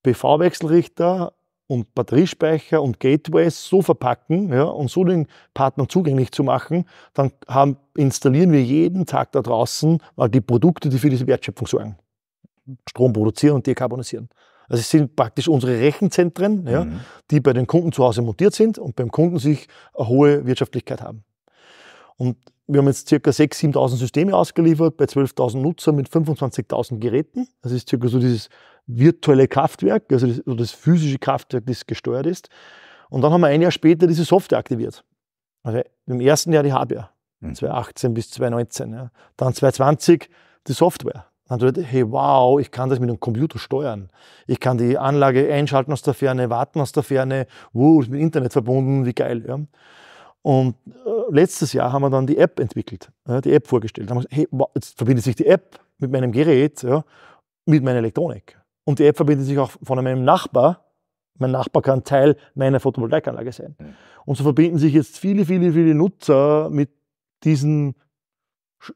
PV-Wechselrichter und Batteriespeicher und Gateways so verpacken ja, und so den Partnern zugänglich zu machen, dann haben, installieren wir jeden Tag da draußen mal die Produkte, die für diese Wertschöpfung sorgen. Strom produzieren und dekarbonisieren. Also es sind praktisch unsere Rechenzentren, ja, mhm. die bei den Kunden zu Hause montiert sind und beim Kunden sich eine hohe Wirtschaftlichkeit haben. Und wir haben jetzt ca. 6.000, 7.000 Systeme ausgeliefert bei 12.000 Nutzern mit 25.000 Geräten. Das ist circa so dieses virtuelle Kraftwerk, also das, also das physische Kraftwerk, das gesteuert ist. Und dann haben wir ein Jahr später diese Software aktiviert. Also im ersten Jahr die Hardware, 2018 mhm. bis 2019. Ja. Dann 2020 die Software. Dann dachte ich, hey, wow, ich kann das mit einem Computer steuern. Ich kann die Anlage einschalten aus der Ferne, warten aus der Ferne. Wow, ist mit Internet verbunden, wie geil. Ja. Und äh, letztes Jahr haben wir dann die App entwickelt, die App vorgestellt. Haben gesagt, hey, jetzt verbindet sich die App mit meinem Gerät, ja, mit meiner Elektronik. Und die App verbindet sich auch von meinem Nachbar. Mein Nachbar kann Teil meiner Photovoltaikanlage sein. Und so verbinden sich jetzt viele, viele, viele Nutzer mit diesen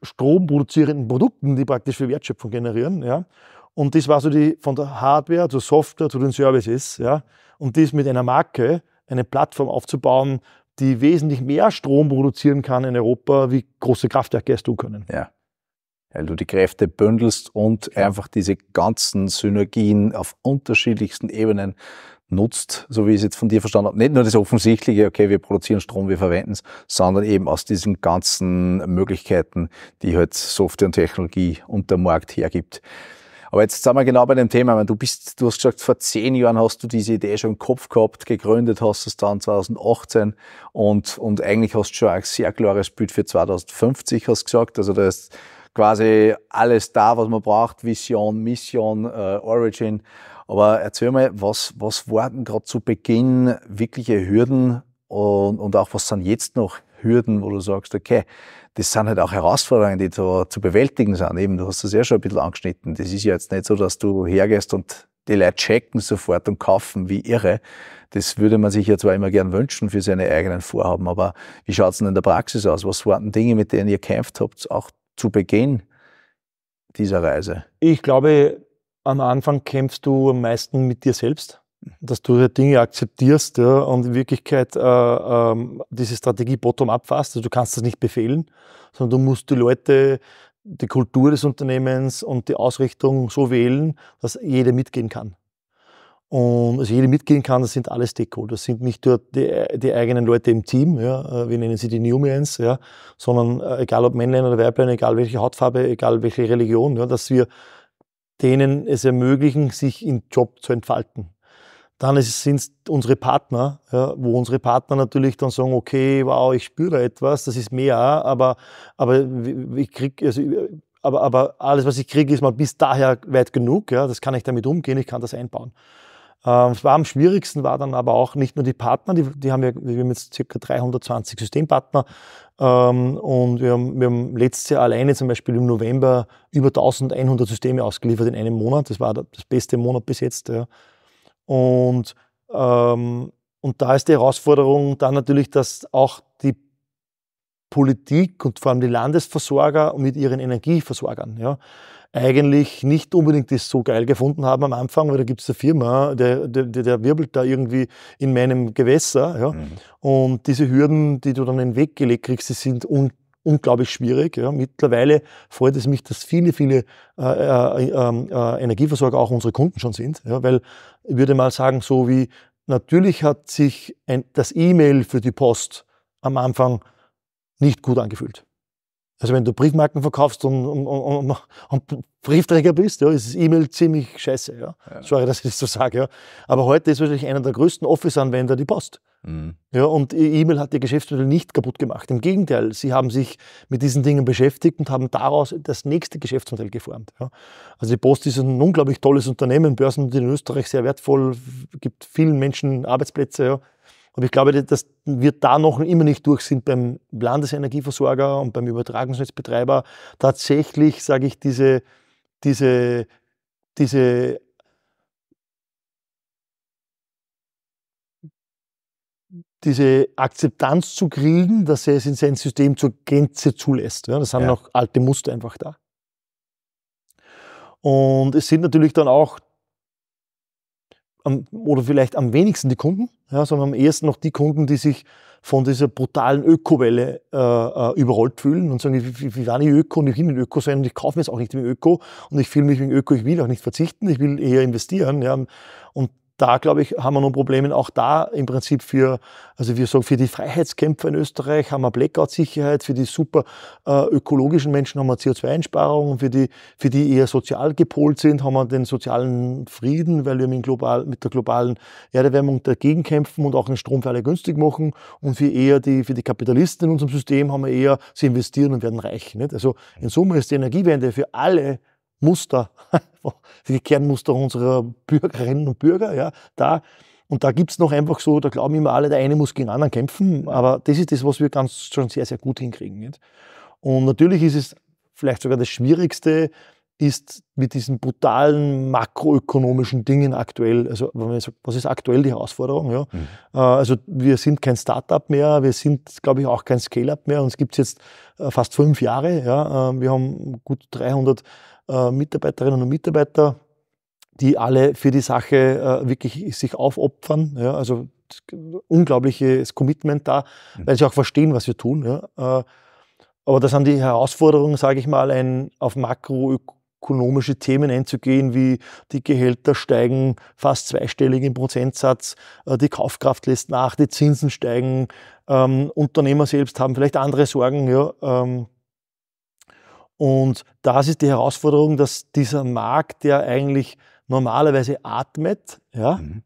stromproduzierenden Produkten, die praktisch für Wertschöpfung generieren. Ja. Und das war so die von der Hardware zur Software zu den Services. Ja. Und das mit einer Marke, eine Plattform aufzubauen, die wesentlich mehr Strom produzieren kann in Europa, wie große Kraftwerke es tun können. Ja. Weil du die Kräfte bündelst und einfach diese ganzen Synergien auf unterschiedlichsten Ebenen nutzt, so wie ich es jetzt von dir verstanden habe. Nicht nur das Offensichtliche, okay, wir produzieren Strom, wir verwenden es, sondern eben aus diesen ganzen Möglichkeiten, die halt Software und Technologie und der Markt hergibt. Aber jetzt sind wir genau bei dem Thema. du bist, du hast gesagt, vor zehn Jahren hast du diese Idee schon im Kopf gehabt, gegründet hast es dann 2018 und, und eigentlich hast du schon ein sehr klares Bild für 2050, hast gesagt. Also da ist quasi alles da, was man braucht. Vision, Mission, äh, Origin. Aber erzähl mal, was, was waren gerade zu Beginn wirkliche Hürden und, und auch was sind jetzt noch Hürden, wo du sagst, okay, das sind halt auch Herausforderungen, die da zu bewältigen sind. Eben, du hast das ja schon ein bisschen angeschnitten. Das ist ja jetzt nicht so, dass du hergehst und die Leute checken sofort und kaufen wie irre. Das würde man sich ja zwar immer gern wünschen für seine eigenen Vorhaben, aber wie schaut es denn in der Praxis aus? Was waren Dinge, mit denen ihr kämpft habt, auch zu Beginn dieser Reise? Ich glaube, am Anfang kämpfst du am meisten mit dir selbst dass du halt Dinge akzeptierst ja, und in Wirklichkeit äh, ähm, diese Strategie bottom-up fasst. Also du kannst das nicht befehlen, sondern du musst die Leute, die Kultur des Unternehmens und die Ausrichtung so wählen, dass jeder mitgehen kann. Und also jeder mitgehen kann, das sind alle Stakeholder. Das sind nicht nur die, die eigenen Leute im Team, ja, äh, wir nennen sie die Newmans, ja, sondern äh, egal ob Männlein oder Weiblein, egal welche Hautfarbe, egal welche Religion, ja, dass wir denen es ermöglichen, sich im Job zu entfalten. Dann sind es unsere Partner, ja, wo unsere Partner natürlich dann sagen, okay, wow, ich spüre etwas, das ist mehr, aber, aber ich krieg, also, aber, aber alles, was ich kriege, ist mal bis daher weit genug. Ja, das kann ich damit umgehen, ich kann das einbauen. Ähm, war am schwierigsten war dann aber auch nicht nur die Partner, die, die haben wir, wir haben jetzt ca. 320 Systempartner ähm, und wir haben, wir haben letztes Jahr alleine zum Beispiel im November über 1100 Systeme ausgeliefert in einem Monat. Das war das beste Monat bis jetzt. Ja. Und, ähm, und da ist die Herausforderung dann natürlich, dass auch die Politik und vor allem die Landesversorger mit ihren Energieversorgern ja, eigentlich nicht unbedingt das so geil gefunden haben am Anfang, weil da gibt es eine Firma, der, der, der, wirbelt da irgendwie in meinem Gewässer. Ja. Mhm. Und diese Hürden, die du dann in den Weg gelegt kriegst, die sind un unglaublich schwierig. Ja. Mittlerweile freut es mich, dass viele, viele äh, äh, äh, ähm, äh, Energieversorger auch unsere Kunden schon sind, ja, weil ich würde mal sagen, so wie natürlich hat sich ein, das E-Mail für die Post am Anfang nicht gut angefühlt. Also wenn du Briefmarken verkaufst und, und, und, und Briefträger bist, ja, ist E-Mail ziemlich scheiße. Ja? ja. Sorry, dass ich das so sage. Ja. Aber heute ist wahrscheinlich einer der größten Office-Anwender die Post. Mhm. Ja, und E-Mail hat ihr Geschäftsmodell nicht kaputt gemacht. Im Gegenteil, sie haben sich mit diesen Dingen beschäftigt und haben daraus das nächste Geschäftsmodell geformt. Ja. Also die Post ist ein unglaublich tolles Unternehmen, börsennotiert in Österreich, sehr wertvoll, gibt vielen Menschen Arbeitsplätze. Ja. Aber ich glaube, dass wir da noch immer nicht durch sind beim Landesenergieversorger und beim Übertragungsnetzbetreiber. Tatsächlich, sage ich, diese, diese, diese diese Akzeptanz zu kriegen, dass er es in sein System zur Gänze zulässt. Ja, das haben ja. noch alte Muster einfach da. Und es sind natürlich dann auch am, oder vielleicht am wenigsten die Kunden, ja, sondern am ehesten noch die Kunden, die sich von dieser brutalen Ökowelle äh, äh überrollt fühlen und sagen, ich, ich war nicht Öko und ich will nicht Öko sein und ich kaufe mir jetzt auch nicht wie Öko und ich fühle mich wie Öko, ich will auch nicht verzichten, ich will eher investieren. Ja. Und da, glaube ich, haben wir nun Probleme auch da im Prinzip für, also wir sagen, für die Freiheitskämpfer in Österreich haben wir Blackout-Sicherheit, für die super äh, ökologischen Menschen haben wir co 2 einsparungen und für die, für die eher sozial gepolt sind, haben wir den sozialen Frieden, weil wir mit, global, mit der globalen Erderwärmung dagegen kämpfen und auch den Strom für alle günstig machen und für eher die, für die Kapitalisten in unserem System haben wir eher, sie investieren und werden reich. Nicht? Also in Summe ist die Energiewende für alle Muster die Kernmuster unserer Bürgerinnen und Bürger. Ja, da, und da gibt's noch einfach so, da glauben immer alle, der eine muss gegen den anderen kämpfen, aber das ist das, was wir ganz schon sehr, sehr gut hinkriegen. Nicht? Und natürlich ist es vielleicht sogar das Schwierigste, ist mit diesen brutalen makroökonomischen Dingen aktuell, also wenn man sagt, was ist aktuell die Herausforderung? Ja? Mhm. Äh, also wir sind kein Startup mehr, wir sind, glaube ich, auch kein Scale-up mehr. Uns gibt es jetzt äh, fast fünf Jahre. Ja? Ähm, wir haben gut 300 äh, Mitarbeiterinnen und Mitarbeiter, die alle für die Sache wirklich sich aufopfern. Ja? Also unglaubliches Commitment da, mhm. weil sie auch verstehen, was wir tun. Ja? Aber das sind die Herausforderungen, sage ich mal, ein auf Makro ökonomische Themen einzugehen, wie die Gehälter steigen fast zweistellig im Prozentsatz, äh, die Kaufkraft lässt nach, die Zinsen steigen, ähm, Unternehmer selbst haben vielleicht andere Sorgen. Ja, ähm, und das ist die Herausforderung, dass dieser Markt, der eigentlich normalerweise atmet, ja, mhm.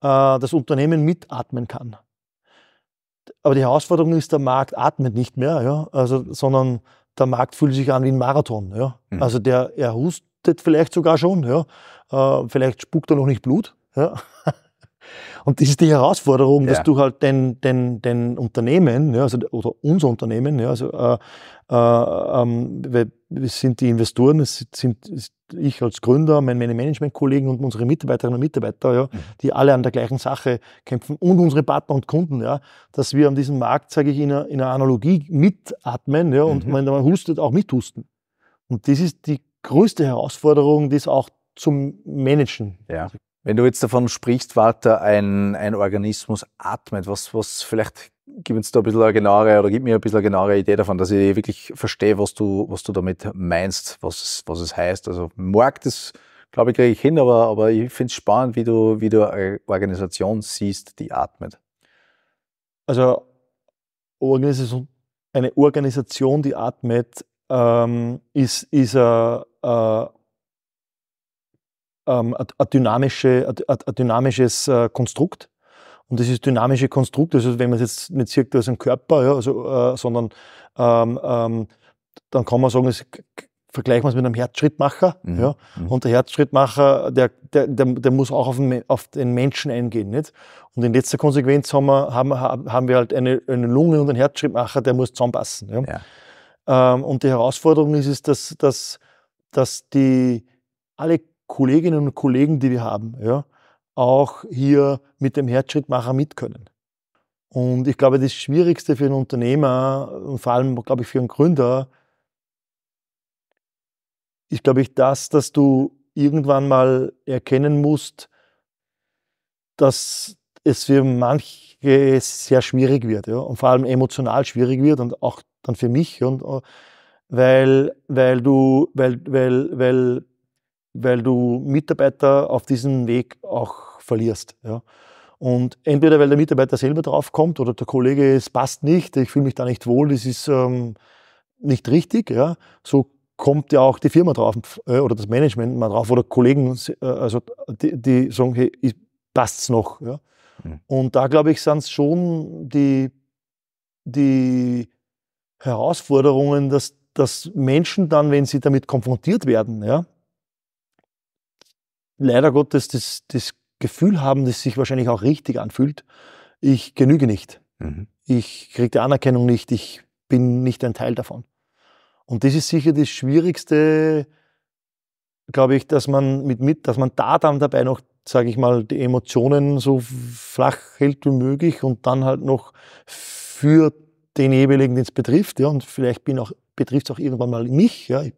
äh, das Unternehmen mitatmen kann. Aber die Herausforderung ist, der Markt atmet nicht mehr, ja, also, sondern der Markt fühlt sich an wie ein Marathon. Ja? Mhm. Also der er hustet vielleicht sogar schon, ja? Äh, vielleicht spuckt er noch nicht Blut. Ja? Und das ist die Herausforderung, dass ja. du halt den, den, den Unternehmen, ja, also, oder unser Unternehmen, ja, also, äh, äh, ähm, wir, wir sind die Investoren, es sind ich als Gründer, meine Managementkollegen und unsere Mitarbeiterinnen und Mitarbeiter, ja, mhm. die alle an der gleichen Sache kämpfen und unsere Partner und Kunden, ja, dass wir an diesem Markt, sage ich, in einer, in einer Analogie mitatmen ja, und mhm. wenn man hustet, auch mithusten. Und das ist die größte Herausforderung, das auch zum Managen ja. Wenn du jetzt davon sprichst, Walter, ein, ein Organismus atmet, was, was vielleicht gib uns da ein bisschen eine genauere oder gib mir ein bisschen eine genauere Idee davon, dass ich wirklich verstehe, was du, was du damit meinst, was es, was es heißt. Also Markt das, glaube ich, kriege ich hin, aber, aber ich finde es spannend, wie du, wie du eine Organisation siehst, die atmet. Also eine Organisation, die atmet, ähm, ist, ist eine, äh, eine äh, ähm, ein, dynamische, ein, ein dynamisches äh, Konstrukt. Und dieses dynamische Konstrukt, also wenn man es jetzt nicht sieht als ein Körper, ja, also, äh, sondern ähm, ähm, dann kann man sagen, es, vergleichen wir es mit einem Herzschrittmacher. Mhm. Ja? Mhm. Und der Herzschrittmacher, der, der, der, der muss auch auf den, auf den, Menschen eingehen. Nicht? Und in letzter Konsequenz haben wir, haben, haben wir halt eine, eine Lunge und einen Herzschrittmacher, der muss zusammenpassen. Ja? ja. Ähm, und die Herausforderung ist, ist dass, dass, dass die alle Kolleginnen und Kollegen, die wir haben, ja, auch hier mit dem Herzschrittmacher mit können. Und ich glaube, das Schwierigste für einen Unternehmer und vor allem, glaube ich, für einen Gründer ist, glaube ich, das, dass du irgendwann mal erkennen musst, dass es für manche sehr schwierig wird ja, und vor allem emotional schwierig wird und auch dann für mich, und, äh, weil, weil, du, weil, weil, weil weil du Mitarbeiter auf diesem Weg auch verlierst. Ja. Und entweder weil der Mitarbeiter selber draufkommt oder der Kollege, es passt nicht, ich fühle mich da nicht wohl, das ist ähm, nicht richtig. Ja. So kommt ja auch die Firma drauf äh, oder das Management mal drauf oder Kollegen, äh, also die, die, sagen, hey, passt es noch. Ja. Mhm. Und da glaube ich, sind es schon die, die Herausforderungen, dass, dass Menschen dann, wenn sie damit konfrontiert werden, ja, leider Gottes das, das Gefühl haben, das sich wahrscheinlich auch richtig anfühlt, ich genüge nicht. Mhm. Ich kriege die Anerkennung nicht, ich bin nicht ein Teil davon. Und das ist sicher das Schwierigste, glaube ich, dass man, mit, mit, dass man da dann dabei noch, sage ich mal, die Emotionen so flach hält wie möglich und dann halt noch für den jeweiligen, den es betrifft. Ja, und vielleicht bin auch betrifft es auch irgendwann mal mich. Ja. Äh,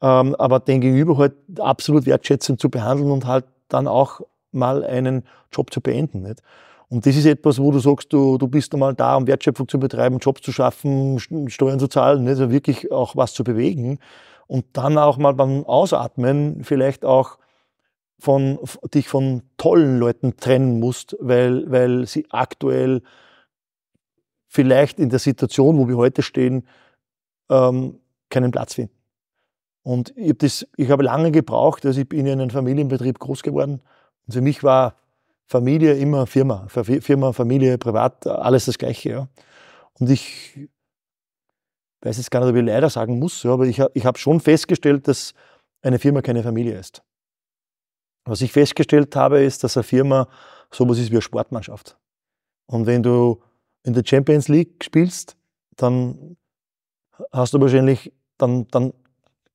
ähm, aber den Gegenüber halt absolut wertschätzend zu behandeln und halt dann auch mal einen Job zu beenden. Nicht? Und das ist etwas, wo du sagst, du, du bist einmal da, um Wertschöpfung zu betreiben, Jobs zu schaffen, Steuern zu zahlen, nicht? also wirklich auch was zu bewegen. Und dann auch mal beim Ausatmen vielleicht auch von, dich von tollen Leuten trennen musst, weil, weil sie aktuell vielleicht in der Situation, wo wir heute stehen, ähm, keinen Platz finden. Und ich, hab habe lange gebraucht, also ich bin in einem Familienbetrieb groß geworden. Und für mich war Familie immer Firma. Firma, Familie, Privat, alles das Gleiche. Ja. Und ich weiß jetzt gar nicht, ob ich leider sagen muss, ja, aber ich, ich habe schon festgestellt, dass eine Firma keine Familie ist. Was ich festgestellt habe, ist, dass eine Firma sowas ist wie eine Sportmannschaft. Und wenn du in der Champions League spielst, dann hast du wahrscheinlich, dann, dann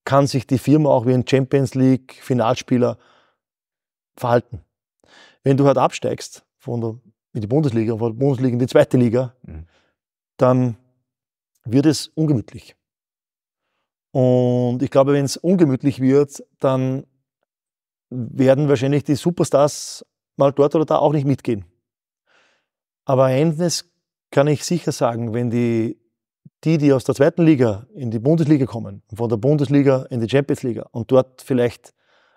kann sich die Firma auch wie ein Champions League Finalspieler verhalten. Wenn du halt absteigst von der, in die Bundesliga, von der Bundesliga in die zweite Liga, mhm. dann wird es ungemütlich. Und ich glaube, wenn es ungemütlich wird, dann werden wahrscheinlich die Superstars mal dort oder da auch nicht mitgehen. Aber eines kann ich sicher sagen, wenn die die, die aus der zweiten Liga in die Bundesliga kommen, von der Bundesliga in die Champions League und dort vielleicht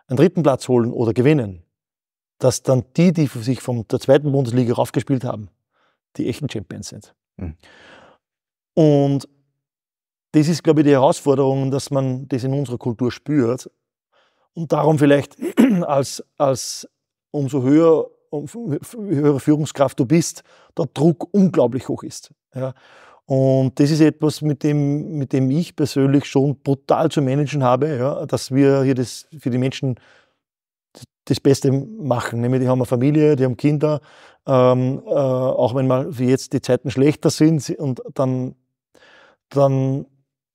einen dritten Platz holen oder gewinnen, dass dann die, die sich von der zweiten Bundesliga raufgespielt haben, die echten Champions sind. Mhm. Und das ist, glaube ich, die Herausforderung, dass man das in unserer Kultur spürt und darum vielleicht als, als umso höher, um, höhere Führungskraft du bist, der Druck unglaublich hoch ist. Ja. Und das ist etwas, mit dem, mit dem ich persönlich schon brutal zu managen habe, ja, dass wir hier das für die Menschen das Beste machen. Nämlich, die haben eine Familie, die haben Kinder, ähm, äh, auch wenn mal wie jetzt die Zeiten schlechter sind und dann, dann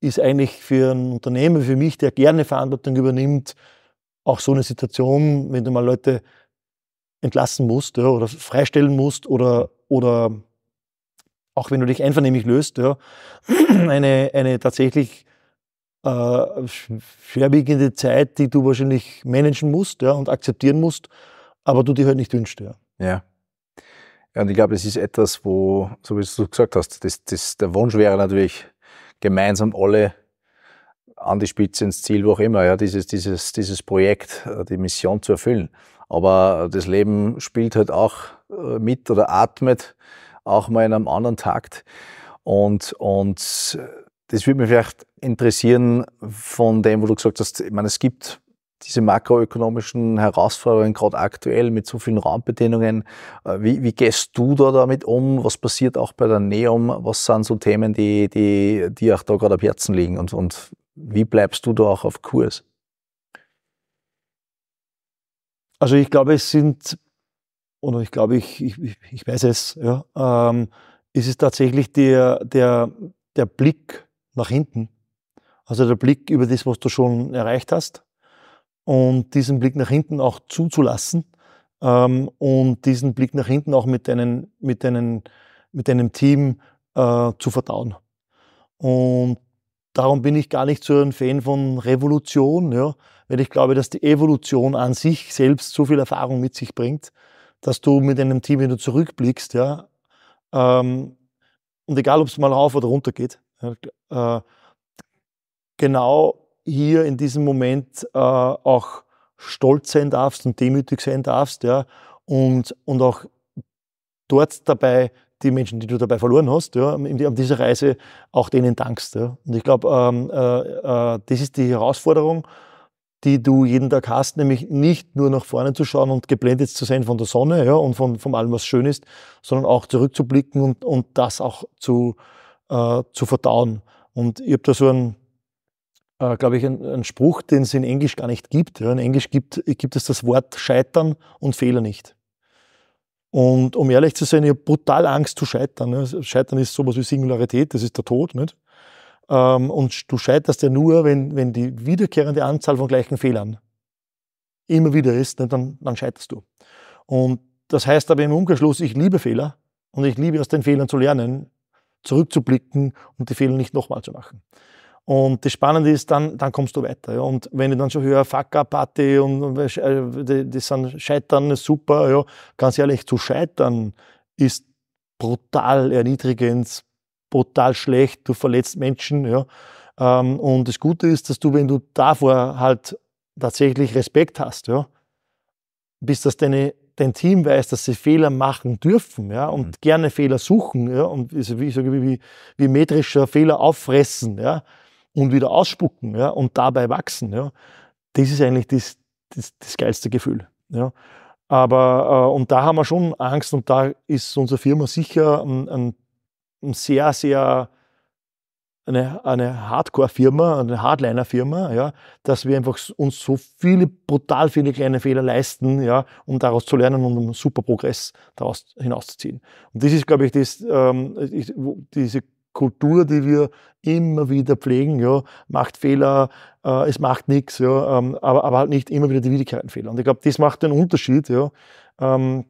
ist eigentlich für ein Unternehmer, für mich, der gerne Verantwortung übernimmt, auch so eine Situation, wenn du mal Leute entlassen musst ja, oder freistellen musst oder, oder auch wenn du dich einvernehmlich löst, ja, eine, eine tatsächlich äh, schwerwiegende Zeit, die du wahrscheinlich managen musst ja, und akzeptieren musst, aber du dir halt nicht wünschst. Ja. ja. ja und ich glaube, das ist etwas, wo, so wie du gesagt hast, das, das, der Wunsch wäre natürlich, gemeinsam alle an die Spitze, ins Ziel, wo auch immer, ja, dieses, dieses, dieses Projekt, äh, die Mission zu erfüllen. Aber das Leben spielt halt auch äh, mit oder atmet auch mal in einem anderen Takt. Und, und äh, das würde mich vielleicht interessieren von dem, wo du gesagt hast, ich meine, es gibt diese makroökonomischen Herausforderungen gerade aktuell mit so vielen Raumbedingungen. Äh, wie, wie, gehst du da damit um? Was passiert auch bei der NEOM? Was sind so Themen, die, die, die auch da gerade am Herzen liegen? Und, und wie bleibst du da auch auf Kurs? Also ich glaube, es sind oder ich glaube, ich, ich, ich weiß es, ja, ähm, ist es tatsächlich der, der, der Blick nach hinten. Also der Blick über das, was du schon erreicht hast und diesen Blick nach hinten auch zuzulassen ähm, und diesen Blick nach hinten auch mit deinen, mit deinen, mit deinem Team äh, zu verdauen. Und darum bin ich gar nicht so ein Fan von Revolution, ja, weil ich glaube, dass die Evolution an sich selbst so viel Erfahrung mit sich bringt, dass du mit einem Team, wenn du zurückblickst, ja, ähm, und egal, ob es mal rauf oder runter geht, äh, genau hier in diesem Moment äh, auch stolz sein darfst und demütig sein darfst, ja, und, und auch dort dabei die Menschen, die du dabei verloren hast, ja, an dieser Reise auch denen dankst. Ja. Und ich glaube, ähm, äh, äh, das ist die Herausforderung die du jeden Tag hast, nämlich nicht nur nach vorne zu schauen und geblendet zu sein von der Sonne ja, und von, von allem, was schön ist, sondern auch zurückzublicken und, und das auch zu, äh, zu verdauen. Und ich habe da so einen, äh, glaube ich, einen, einen Spruch, den es in Englisch gar nicht gibt. Ja. In Englisch gibt, gibt es das Wort Scheitern und Fehler nicht. Und um ehrlich zu sein, ich habe brutal Angst zu scheitern. Ne. Scheitern ist sowas wie Singularität, das ist der Tod. Nicht? Ähm, und du scheiterst ja nur, wenn, wenn die wiederkehrende Anzahl von gleichen Fehlern immer wieder ist, ne, dann, dann scheiterst du. Und das heißt aber im Umkehrschluss, ich liebe Fehler und ich liebe aus den Fehlern zu lernen, zurückzublicken und die Fehler nicht nochmal zu machen. Und das Spannende ist, dann, dann kommst du weiter. Ja. Und wenn ich dann schon höre, Fuck-Up-Party und äh, äh das sind Scheitern ist super, ja. ganz ehrlich, zu scheitern ist brutal erniedrigend, brutal schlecht, du verletzt Menschen. Ja. Ähm, und das Gute ist, dass du, wenn du davor halt tatsächlich Respekt hast, ja, bis das deine, dein Team weiß, dass sie Fehler machen dürfen ja, und mhm. gerne Fehler suchen ja, und also wie, sage, wie, wie metrischer Fehler auffressen ja, und wieder ausspucken ja, und dabei wachsen. Ja. Das ist eigentlich das, das, das geilste Gefühl. Ja. Aber äh, und da haben wir schon Angst und da ist unsere Firma sicher ein, ein sehr, sehr eine, eine Hardcore-Firma, eine Hardliner-Firma, ja, dass wir einfach uns so viele, brutal viele kleine Fehler leisten, ja, um daraus zu lernen und um super Progress daraus hinauszuziehen. Und das ist, glaube ich, das, ähm, ich, diese Kultur, die wir immer wieder pflegen, ja, macht Fehler, äh, es macht nichts, ja, ähm, aber, aber halt nicht immer wieder die Widrigkeitenfehler. Und ich glaube, das macht den Unterschied, ja, ähm,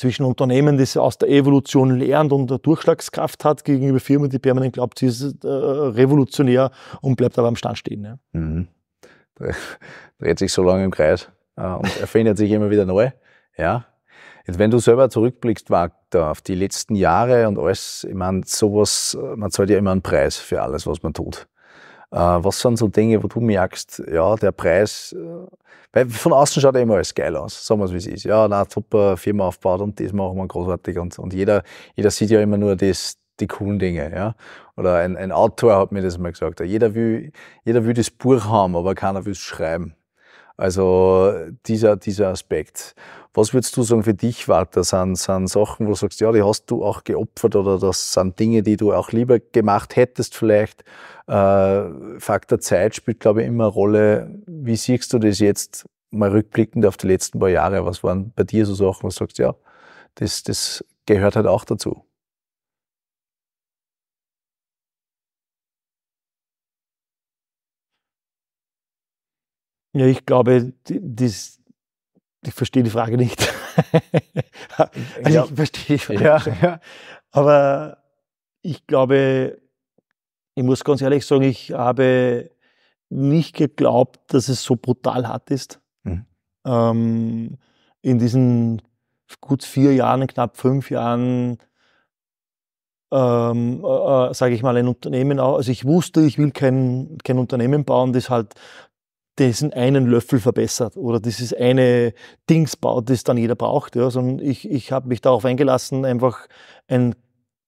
zwischen Unternehmen, das aus der Evolution lernt und Durchschlagskraft hat, gegenüber Firmen, die permanent glaubt, sie ist äh, revolutionär und bleibt aber am Stand stehen. Ja. Mhm. Dreht sich so lange im Kreis äh, und erfindet sich immer wieder neu. Ja. Jetzt, wenn du selber zurückblickst, Wagner, auf die letzten Jahre und alles, ich meine, sowas, äh, man zahlt ja immer einen Preis für alles, was man tut. Äh, was sind so Dinge, wo du merkst, ja, der Preis, äh, weil von außen schaut ja immer alles geil aus, sagen wir es wie es ist. Ja, na, super Firma aufgebaut und das machen wir großartig und, und jeder, jeder sieht ja immer nur das, die coolen Dinge, ja. Oder ein, ein Autor hat mir das mal gesagt, jeder will, jeder will das Buch haben, aber keiner will es schreiben. Also dieser, dieser Aspekt. Was würdest du sagen für dich, Walter? Sind, sind Sachen, wo du sagst, ja, die hast du auch geopfert oder das sind Dinge, die du auch lieber gemacht hättest vielleicht? Äh, Faktor Zeit spielt, glaube ich, immer eine Rolle. Wie siehst du das jetzt mal rückblickend auf die letzten paar Jahre? Was waren bei dir so Sachen, wo du sagst, ja, das, das gehört halt auch dazu? Ja, ich glaube, das, ich verstehe die Frage nicht. Ah, also ja. ich verstehe die Frage. Ja, ja. Aber ich glaube, ich muss ganz ehrlich sagen, ich habe nicht geglaubt, dass es so brutal hart ist. Mhm. Ähm, in diesen gut vier Jahren, knapp fünf Jahren, ähm, äh, äh sage ich mal, ein Unternehmen, also ich wusste, ich will kein, kein Unternehmen bauen, das halt diesen einen Löffel verbessert oder dieses eine Dings baut, das dann jeder braucht, ja, sondern ich, ich habe mich darauf eingelassen, einfach ein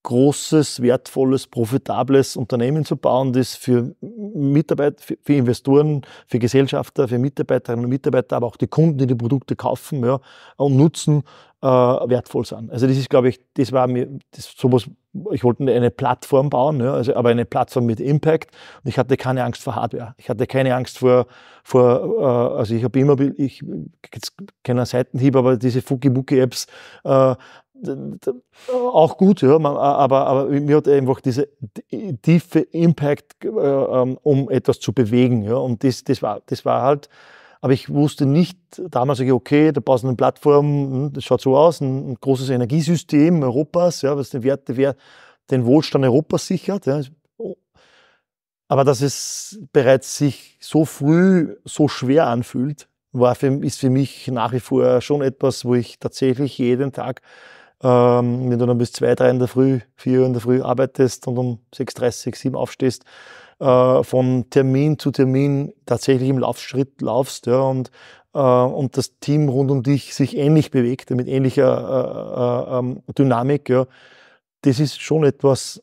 großes, wertvolles, profitables Unternehmen zu bauen, das für Mitarbeiter, für Investoren, für Gesellschafter, für Mitarbeiterinnen und Mitarbeiter, aber auch die Kunden, die die Produkte kaufen ja, und nutzen, äh, wertvoll sind. Also das ist, glaube ich, das war mir das, sowas, ich wollte eine Plattform bauen, ja, also, aber eine Plattform mit Impact und ich hatte keine Angst vor Hardware. Ich hatte keine Angst vor, vor äh, also ich habe immer, ich kenne einen Seitenhieb, aber diese Fukibuki-Apps äh, äh, auch gut, ja, aber, aber mir hat einfach dieser tiefe Impact, äh, ähm, um etwas zu bewegen. Ja, und das, das, war, das war halt, aber ich wusste nicht, damals ich, okay, da brauchst du eine Plattform, hm, das schaut so aus, ein, großes Energiesystem Europas, ja, was den Wert, den Wohlstand Europas sichert. Ja. Oh. Aber dass es bereits sich so früh so schwer anfühlt, war für, ist für mich nach wie vor schon etwas, wo ich tatsächlich jeden Tag ähm, wenn du dann bis zwei, drei in der Früh, vier Uhr in der Früh arbeitest und um 6.30, 7 aufstehst, äh, von Termin zu Termin tatsächlich im Laufschritt laufst ja, und, äh, und das Team rund um dich sich ähnlich bewegt, mit ähnlicher äh, äh ähm, Dynamik, ja, das ist schon etwas,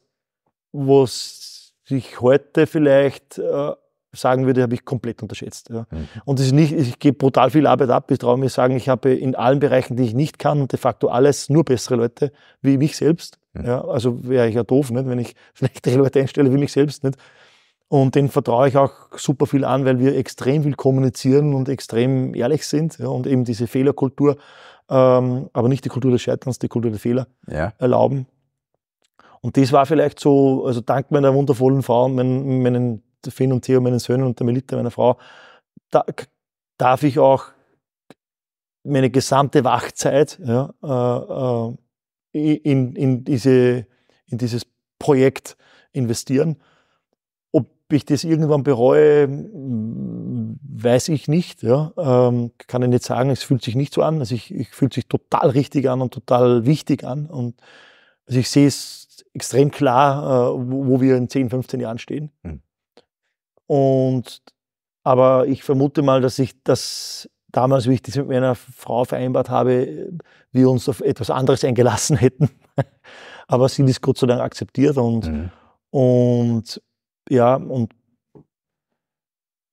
was sich heute vielleicht äh, sagen würde, habe ich komplett unterschätzt. Ja. Mhm. Und es ist nicht, ich gebe brutal viel Arbeit ab. Ich traue mir sagen, ich habe in allen Bereichen, die ich nicht kann, de facto alles nur bessere Leute wie mich selbst. Mhm. Ja, also wäre ich ja doof, nicht, wenn ich schlechtere Leute einstelle wie mich selbst. Nicht. Und den vertraue ich auch super viel an, weil wir extrem viel kommunizieren und extrem ehrlich sind ja, und eben diese Fehlerkultur, ähm, aber nicht die Kultur des Scheiterns, die Kultur der Fehler ja. erlauben. Und das war vielleicht so, also dank meiner wundervollen Frau und mein, meinen Finn und Theo, meinen Söhnen und der Melita, meiner Frau, da, darf ich auch meine gesamte Wachzeit ja, äh, äh, in, in, diese, in dieses Projekt investieren. Ob ich das irgendwann bereue, weiß ich nicht. Ja. Ähm, kann ich nicht sagen, es fühlt sich nicht so an. Also ich, ich fühlt sich total richtig an und total wichtig an. Und also ich sehe es extrem klar, äh, wo, wo, wir in 10, 15 Jahren stehen. Mhm. Und, aber ich vermute mal, dass ich das damals, wie ich das mit meiner Frau vereinbart habe, wir uns auf etwas anderes eingelassen hätten. aber sie ist Gott sei Dank akzeptiert und, mhm. und ja, und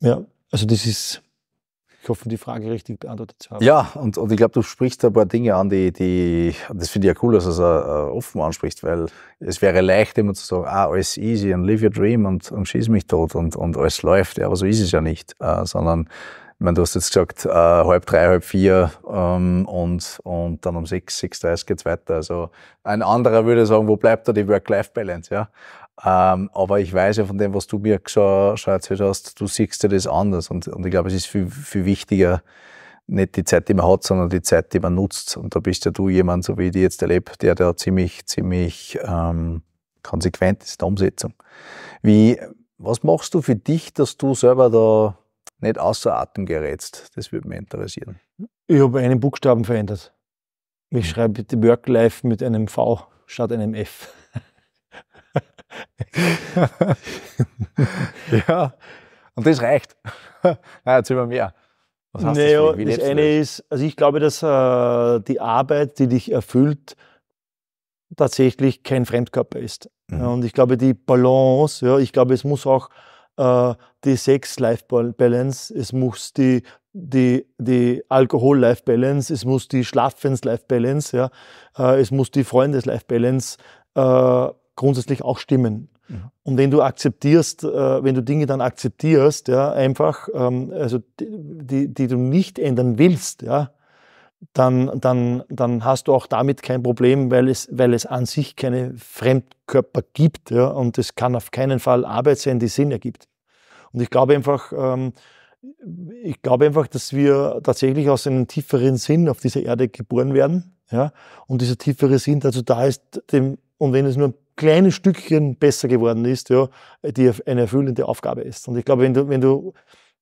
ja, also das ist ich hoffe, die Frage richtig beantwortet zu haben. Ja, und, und ich glaube, du sprichst ein paar Dinge an, die, die das finde ich ja cool, dass du es äh, äh, offen anspricht, weil es wäre leicht, immer zu sagen, ah, alles easy und live your dream und, und schieß mich tot und, und alles läuft. Ja, aber so ist es ja nicht, uh, sondern ich meine, du hast jetzt gesagt, äh, halb drei, halb vier ähm, und, und dann um sechs, sechs dreißig geht es weiter. Also ein anderer würde sagen, wo bleibt da die Work-Life-Balance? Ja? Ähm, aber ich weiß ja von dem, was du mir schon, erzählt hast, du siehst ja das anders. Und, und ich glaube, es ist viel, viel wichtiger, nicht die Zeit, die man hat, sondern die Zeit, die man nutzt. Und da bist ja du jemand, so wie ich die jetzt erlebe, der da ziemlich, ziemlich ähm, konsequent ist in der Umsetzung. Wie, was machst du für dich, dass du selber da nicht außer Atem gerätst? Das würde mich interessieren. Ich habe einen Buchstaben verändert. Ich hm. schreibe die Work-Life mit einem V statt einem F. ja, und das reicht. Na, jetzt sind wir mehr. Was heißt naja, das, das eine ist, also ich glaube, dass äh, die Arbeit, die dich erfüllt, tatsächlich kein Fremdkörper ist. Mhm. Und ich glaube, die Balance, ja, ich glaube, es muss auch äh, die Sex-Life-Balance, es muss die, die, die Alkohol-Life-Balance, es muss die Schlafens-Life-Balance, ja, äh, es muss die Freundes-Life-Balance äh, grundsätzlich auch stimmen. Ja. Mhm. Und wenn du akzeptierst, äh, wenn du Dinge dann akzeptierst, ja, einfach, ähm, also die, die du nicht ändern willst, ja, dann, dann, dann hast du auch damit kein Problem, weil es, weil es an sich keine Fremdkörper gibt, ja, und es kann auf keinen Fall Arbeit sein, die Sinn ergibt. Und ich glaube einfach, ähm, ich glaube einfach, dass wir tatsächlich aus einem tieferen Sinn auf dieser Erde geboren werden. Ja? Und dieser tiefere Sinn dazu da ist, dem und wenn es nur ein kleines Stückchen besser geworden ist, ja, die eine erfüllende Aufgabe ist. Und ich glaube, wenn du, wenn du,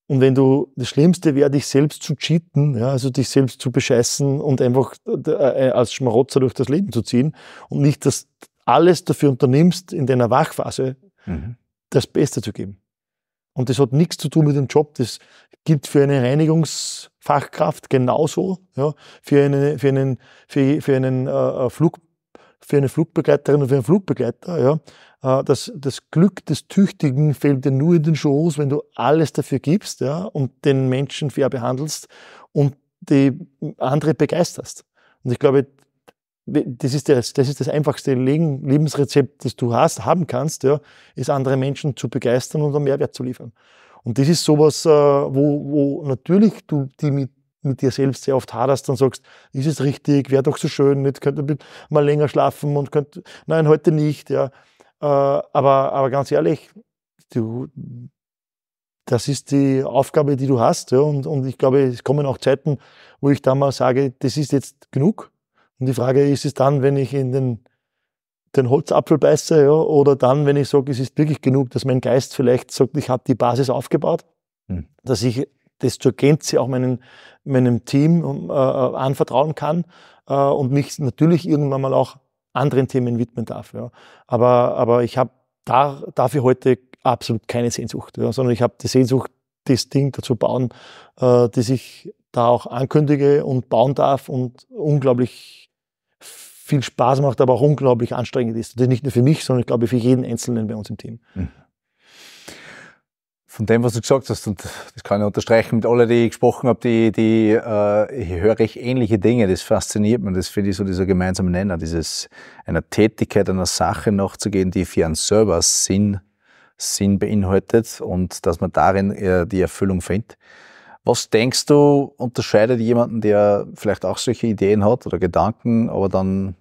und wenn du, das Schlimmste wäre, dich selbst zu cheaten, ja, also dich selbst zu bescheißen und einfach äh, als Schmarotzer durch das Leben zu ziehen und nicht das alles dafür unternimmst, in deiner Wachphase mhm. das Beste zu geben. Und das hat nichts zu tun mit dem Job. Das gilt für eine Reinigungsfachkraft genauso, ja, für, eine, für einen, für, für einen äh, äh Flug, für eine Flugbegleiterin und für einen Flugbegleiter. Ja. Äh, das, das Glück des Tüchtigen fällt dir nur in den Schoß, wenn du alles dafür gibst ja, und den Menschen fair behandelst und die andere begeisterst. Und ich glaube, das ist das, das, ist das einfachste Lebensrezept, das du hast, haben kannst, ja, ist andere Menschen zu begeistern und einen Mehrwert zu liefern. Und das ist sowas, äh, wo, wo natürlich du die mit mit dir selbst sehr oft haderst und sagst, ist es richtig, wäre doch so schön, jetzt könnte ich mal länger schlafen und könnte, nein, heute nicht, ja. Äh, aber, aber ganz ehrlich, du, das ist die Aufgabe, die du hast. Ja. Und, und ich glaube, es kommen auch Zeiten, wo ich dann mal sage, das ist jetzt genug. Und die Frage ist es dann, wenn ich in den, den Holzapfel beiße, ja, oder dann, wenn ich sage, es ist wirklich genug, dass mein Geist vielleicht sagt, ich habe die Basis aufgebaut, hm. dass ich das zur Gänze auch meinen, meinem Team ähm, äh, äh, anvertrauen kann äh, und mich natürlich irgendwann mal auch anderen Themen widmen darf. Ja. Aber, aber ich habe da, dafür heute absolut keine Sehnsucht, ja, sondern ich habe die Sehnsucht, das Ding dazu bauen, äh, das ich da auch ankündige und bauen darf und unglaublich viel Spaß macht, aber auch unglaublich anstrengend ist. Das nicht nur für mich, sondern ich glaube für jeden Einzelnen bei uns im Team. Mhm von dem, was du gesagt hast, und das kann ich unterstreichen, mit allen, die ich gesprochen habe, die, die äh, ich höre ich ähnliche Dinge. Das fasziniert mich. Das finde ich so dieser gemeinsame Nenner, dieses einer Tätigkeit, einer Sache nachzugehen, die für einen selber Sinn, Sinn beinhaltet und dass man darin äh, die Erfüllung findet. Was denkst du, unterscheidet jemanden, der vielleicht auch solche Ideen hat oder Gedanken, aber dann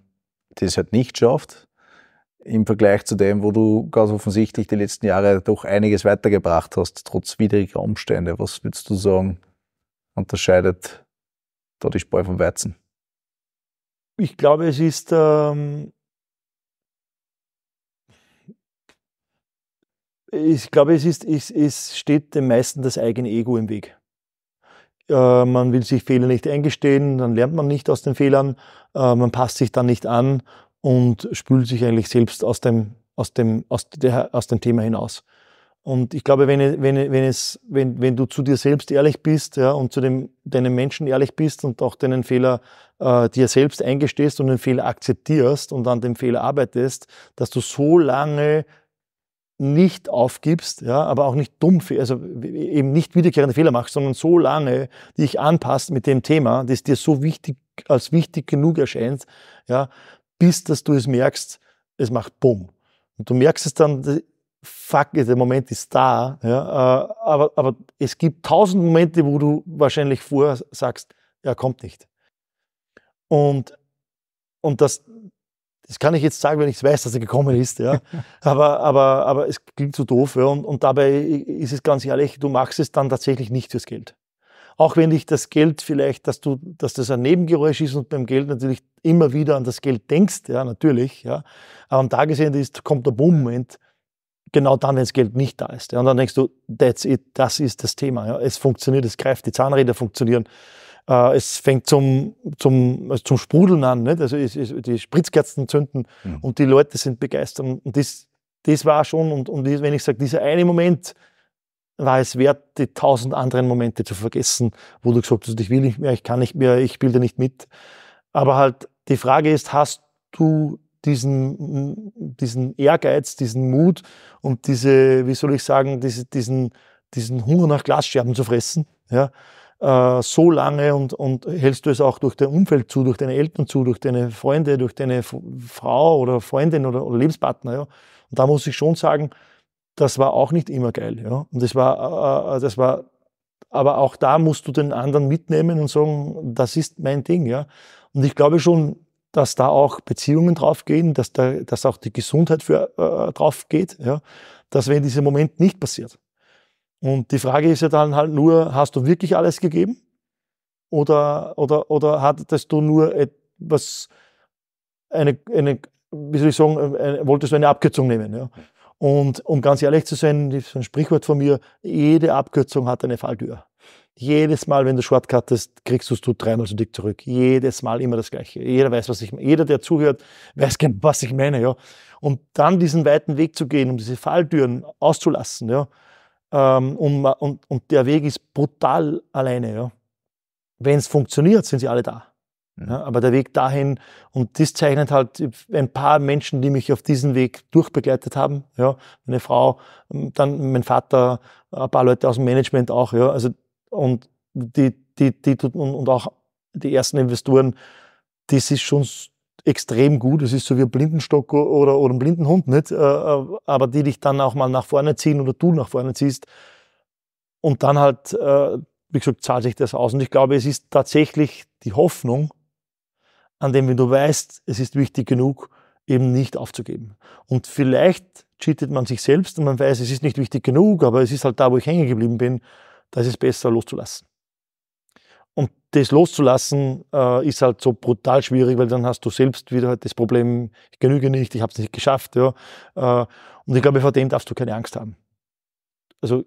das halt nicht schafft, im Vergleich zu dem, wo du ganz offensichtlich die letzten Jahre doch einiges weitergebracht hast, trotz widriger Umstände. Was würdest du sagen, unterscheidet da die Spreu vom Weizen? Ich glaube, es ist ähm ich glaube, es, ist, es, es steht den meisten das eigene Ego im Weg. Äh, man will sich Fehler nicht eingestehen, dann lernt man nicht aus den Fehlern, äh, man passt sich dann nicht an und spült sich eigentlich selbst aus dem, aus dem, aus der, aus dem Thema hinaus. Und ich glaube, wenn, wenn, wenn, es, wenn, wenn du zu dir selbst ehrlich bist ja, und zu dem, deinen Menschen ehrlich bist und auch deinen Fehler äh, dir selbst eingestehst und den Fehler akzeptierst und an dem Fehler arbeitest, dass du so lange nicht aufgibst, ja, aber auch nicht dumm, also eben nicht wiederkehrende Fehler machst, sondern so lange dich anpasst mit dem Thema, das dir so wichtig als wichtig genug erscheint, ja, bis dass du es merkst, es macht Bumm. Und du merkst es dann, fuck, der Moment ist da. Ja, äh, aber, aber es gibt tausend Momente, wo du wahrscheinlich vorher sagst, er ja, kommt nicht. Und, und das, das kann ich jetzt sagen, wenn ich weiß, dass er gekommen ist. Ja. aber, aber, aber es klingt so doof. Ja. Und, und dabei ist es ganz ehrlich, du machst es dann tatsächlich nicht fürs Geld. Auch wenn dich das Geld vielleicht, dass du, dass das ein Nebengeräusch ist und beim Geld natürlich immer wieder an das Geld denkst, ja, natürlich, ja. Aber am Tagesende ist, kommt der Boom-Moment, genau dann, wenn das Geld nicht da ist. Ja. Und dann denkst du, that's it, das ist das Thema. Ja. Es funktioniert, es greift, die Zahnräder funktionieren. Äh, es fängt zum, zum, zum Sprudeln an, nicht? also es, es, die Spritzkerzen zünden mhm. und die Leute sind begeistert. Und das, das war schon, und, und wenn ich sage, dieser eine Moment, war es wert, die tausend anderen Momente zu vergessen, wo du gesagt hast, ich will nicht mehr, ich kann nicht mehr, ich bilde nicht mit. Aber halt die Frage ist, hast du diesen, diesen Ehrgeiz, diesen Mut und diese, wie soll ich sagen, diese, diesen, diesen Hunger nach Glasscherben zu fressen, ja, äh, so lange und, und hältst du es auch durch dein Umfeld zu, durch deine Eltern zu, durch deine Freunde, durch deine Frau oder Freundin oder, oder Lebenspartner. Ja. Und da muss ich schon sagen, das war auch nicht immer geil. Ja? Und das war, äh, das äh, also war, aber auch da musst du den anderen mitnehmen und sagen, das ist mein Ding. Ja? Und ich glaube schon, dass da auch Beziehungen draufgehen, dass, da, dass auch die Gesundheit für, äh, äh, drauf geht, ja? dass wenn dieser Moment nicht passiert. Und die Frage ist ja dann halt nur, hast du wirklich alles gegeben? Oder, oder, oder hattest du nur etwas, eine, eine, wie soll ich sagen, äh, eine, wolltest du eine Abkürzung nehmen? Ja? Und um ganz ehrlich zu sein, das ist ein Sprichwort von mir, jede Abkürzung hat eine Falltür. Jedes Mal, wenn du Shortcut hast, kriegst du es dreimal so dick zurück. Jedes Mal immer das Gleiche. Jeder weiß, was ich meine. Jeder, der zuhört, weiß genau, was ich meine. Ja. Und dann diesen weiten Weg zu gehen, um diese Falltüren auszulassen, ja. Ähm, und, und, und der Weg ist brutal alleine. Ja. Wenn es funktioniert, sind sie alle da. Mhm. Ja, aber der Weg dahin, und das zeichnet halt ein paar Menschen, die mich auf diesen Weg durchbegleitet haben. Ja, meine Frau, ähm, dann mein Vater, ein paar Leute aus dem Management auch. Ja, also, und die, die, die, und auch die ersten Investoren, das ist schon extrem gut. Es ist so wie ein Blindenstock oder, oder ein Blindenhund, nicht? Äh, äh, aber die dich dann auch mal nach vorne ziehen oder du nach vorne ziehst. Und dann halt, äh, wie gesagt, zahlt sich das aus. Und ich glaube, es ist tatsächlich die Hoffnung, an dem wenn du weißt, es ist wichtig genug, eben nicht aufzugeben. Und vielleicht cheatet man sich selbst und man weiß, es ist nicht wichtig genug, aber es ist halt da, wo ich hängen geblieben bin, da ist es besser loszulassen. Und das loszulassen äh, ist halt so brutal schwierig, weil dann hast du selbst wieder halt das Problem, ich genüge nicht, ich habe es nicht geschafft. Ja. Äh, und ich glaube, vor dem darfst du keine Angst haben. Also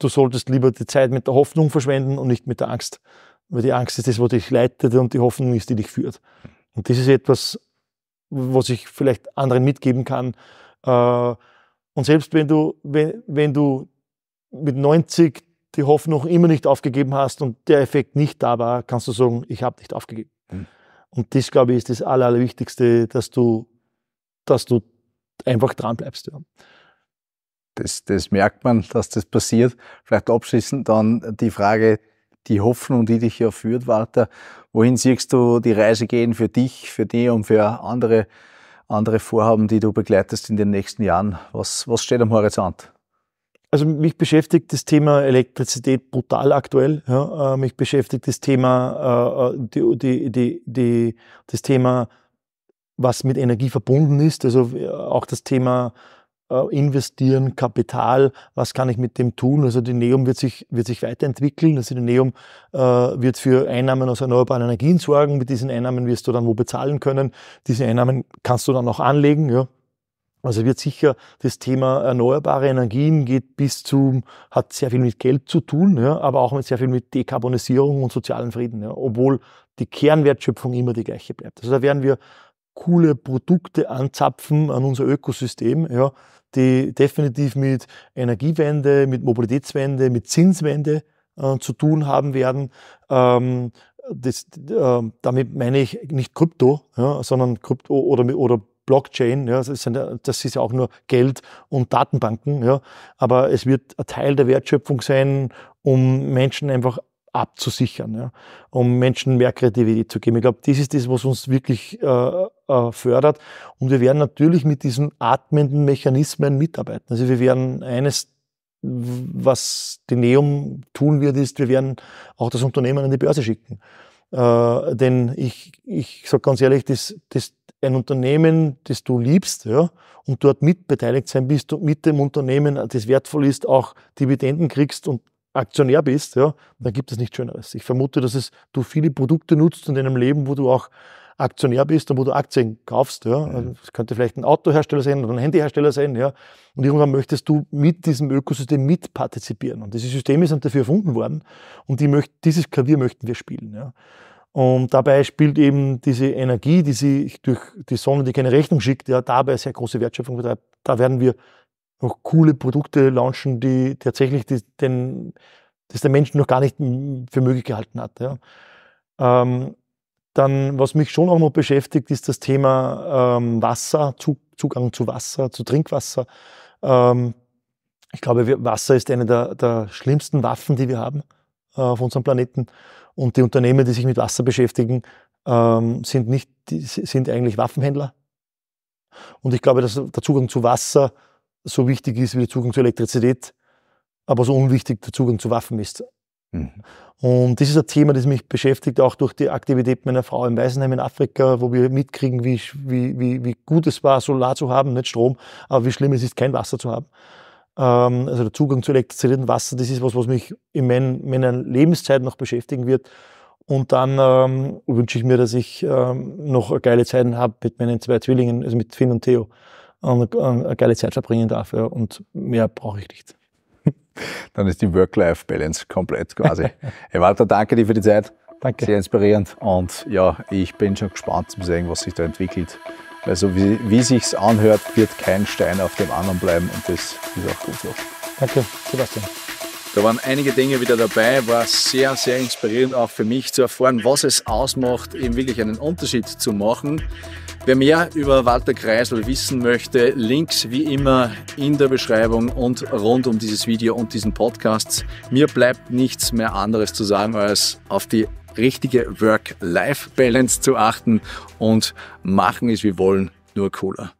du solltest lieber die Zeit mit der Hoffnung verschwenden und nicht mit der Angst, weil die Angst ist das, was dich leitet und die Hoffnung ist, die dich führt. Und das ist etwas, was ich vielleicht anderen mitgeben kann. Äh, und selbst wenn du, wenn, wenn du mit 90 die Hoffnung immer nicht aufgegeben hast und der Effekt nicht da war, kannst du sagen, ich habe nicht aufgegeben. Mhm. Und das, glaube ich, ist das Aller, Allerwichtigste, dass du, dass du einfach dran bleibst. Ja. Das, das merkt man, dass das passiert. Vielleicht abschließend dann die Frage, die Hoffnung, die dich hier führt, Walter. Wohin siehst du die Reise gehen für dich, für die und für andere, andere Vorhaben, die du begleitest in den nächsten Jahren? Was, was steht am Horizont? Also mich beschäftigt das Thema Elektrizität brutal aktuell. Ja. Äh, mich beschäftigt das Thema, äh, die, die, die, die, das Thema, was mit Energie verbunden ist. Also äh, auch das Thema äh, investieren, Kapital, was kann ich mit dem tun? Also die Neum wird sich, wird sich weiterentwickeln. Also die Neum äh, wird für Einnahmen aus erneuerbaren Energien sorgen. Mit diesen Einnahmen wirst du dann wo bezahlen können. Diese Einnahmen kannst du dann auch anlegen. Ja. Also wird sicher das Thema erneuerbare Energien geht bis zum, hat sehr viel mit Geld zu tun, ja, aber auch mit sehr viel mit Dekarbonisierung und sozialen Frieden, ja, obwohl die Kernwertschöpfung immer die gleiche bleibt. Also da werden wir coole Produkte anzapfen an unser Ökosystem, ja, die definitiv mit Energiewende, mit Mobilitätswende, mit Zinswende äh, zu tun haben werden. Ähm, das, äh, damit meine ich nicht Krypto, ja, sondern Krypto oder, oder Blockchain, ja, das, ist eine, das ist ja auch nur Geld und Datenbanken, ja, aber es wird ein Teil der Wertschöpfung sein, um Menschen einfach abzusichern, ja, um Menschen mehr Kreativität zu geben. Ich glaube, das ist das, was uns wirklich äh, äh, fördert. Und wir werden natürlich mit diesen atmenden Mechanismen mitarbeiten. Also wir werden eines, was die Neum tun wird, ist, wir werden auch das Unternehmen an die Börse schicken. Äh, denn ich, ich sage ganz ehrlich, das, das, ein Unternehmen, das du liebst ja, und dort mitbeteiligt sein bist und mit dem Unternehmen, das wertvoll ist, auch Dividenden kriegst und Aktionär bist, ja, dann gibt es nichts Schöneres. Ich vermute, dass es, du viele Produkte nutzt in deinem Leben, wo du auch Aktionär bist und wo du Aktien kaufst. Ja. Also das könnte vielleicht ein Autohersteller sein oder ein Handyhersteller sein. Ja. Und irgendwann möchtest du mit diesem Ökosystem mitpartizipieren. Und diese Systeme sind dafür erfunden worden. Und die möcht, dieses Klavier möchten wir spielen. Ja. Und dabei spielt eben diese Energie, die sich durch die Sonne, die keine Rechnung schickt, ja, dabei sehr große Wertschöpfung betreibt. Da werden wir noch coole Produkte launchen, die tatsächlich die, den, das der Mensch noch gar nicht für möglich gehalten hat. Ja. Ähm, dann, was mich schon auch noch beschäftigt, ist das Thema ähm, Wasser, Zug, Zugang zu Wasser, zu Trinkwasser. Ähm, ich glaube, Wasser ist eine der, der, schlimmsten Waffen, die wir haben äh, auf unserem Planeten. Und die Unternehmen, die sich mit Wasser beschäftigen, ähm, sind, nicht, sind eigentlich Waffenhändler. Und ich glaube, dass der Zugang zu Wasser so wichtig ist wie der Zugang zur Elektrizität, aber so unwichtig der Zugang zu Waffen ist. Mhm. Und das ist ein Thema, das mich beschäftigt, auch durch die Aktivität meiner Frau im Waisenheim in Afrika, wo wir mitkriegen, wie, wie, wie, wie gut es war, Solar zu haben, nicht Strom, aber wie schlimm es ist, kein Wasser zu haben. Ähm, also der Zugang zu Elektrizität und Wasser, das ist was, was mich in mein, meiner Lebenszeit noch beschäftigen wird. Und dann ähm, wünsche ich mir, dass ich ähm, noch geile Zeiten habe mit meinen zwei Zwillingen, also mit Finn und Theo und eine geile Zeit verbringen dafür und mehr brauche ich nicht. Dann ist die Work-Life-Balance komplett quasi. hey Walter, danke dir für die Zeit. Danke. Sehr inspirierend und ja, ich bin schon gespannt zu sehen, was sich da entwickelt. Weil so wie, wie sich's anhört, wird kein Stein auf dem anderen bleiben und das ist auch gut so. Danke, Sebastian. Da waren einige Dinge wieder dabei, war sehr, sehr inspirierend auch für mich zu erfahren, was es ausmacht, eben wirklich einen Unterschied zu machen. Wer mehr über Walter Kreisel wissen möchte, Links wie immer in der Beschreibung und rund um dieses Video und diesen Podcast. Mir bleibt nichts mehr anderes zu sagen, als auf die richtige Work-Life-Balance zu achten und machen es wie wollen, nur cooler.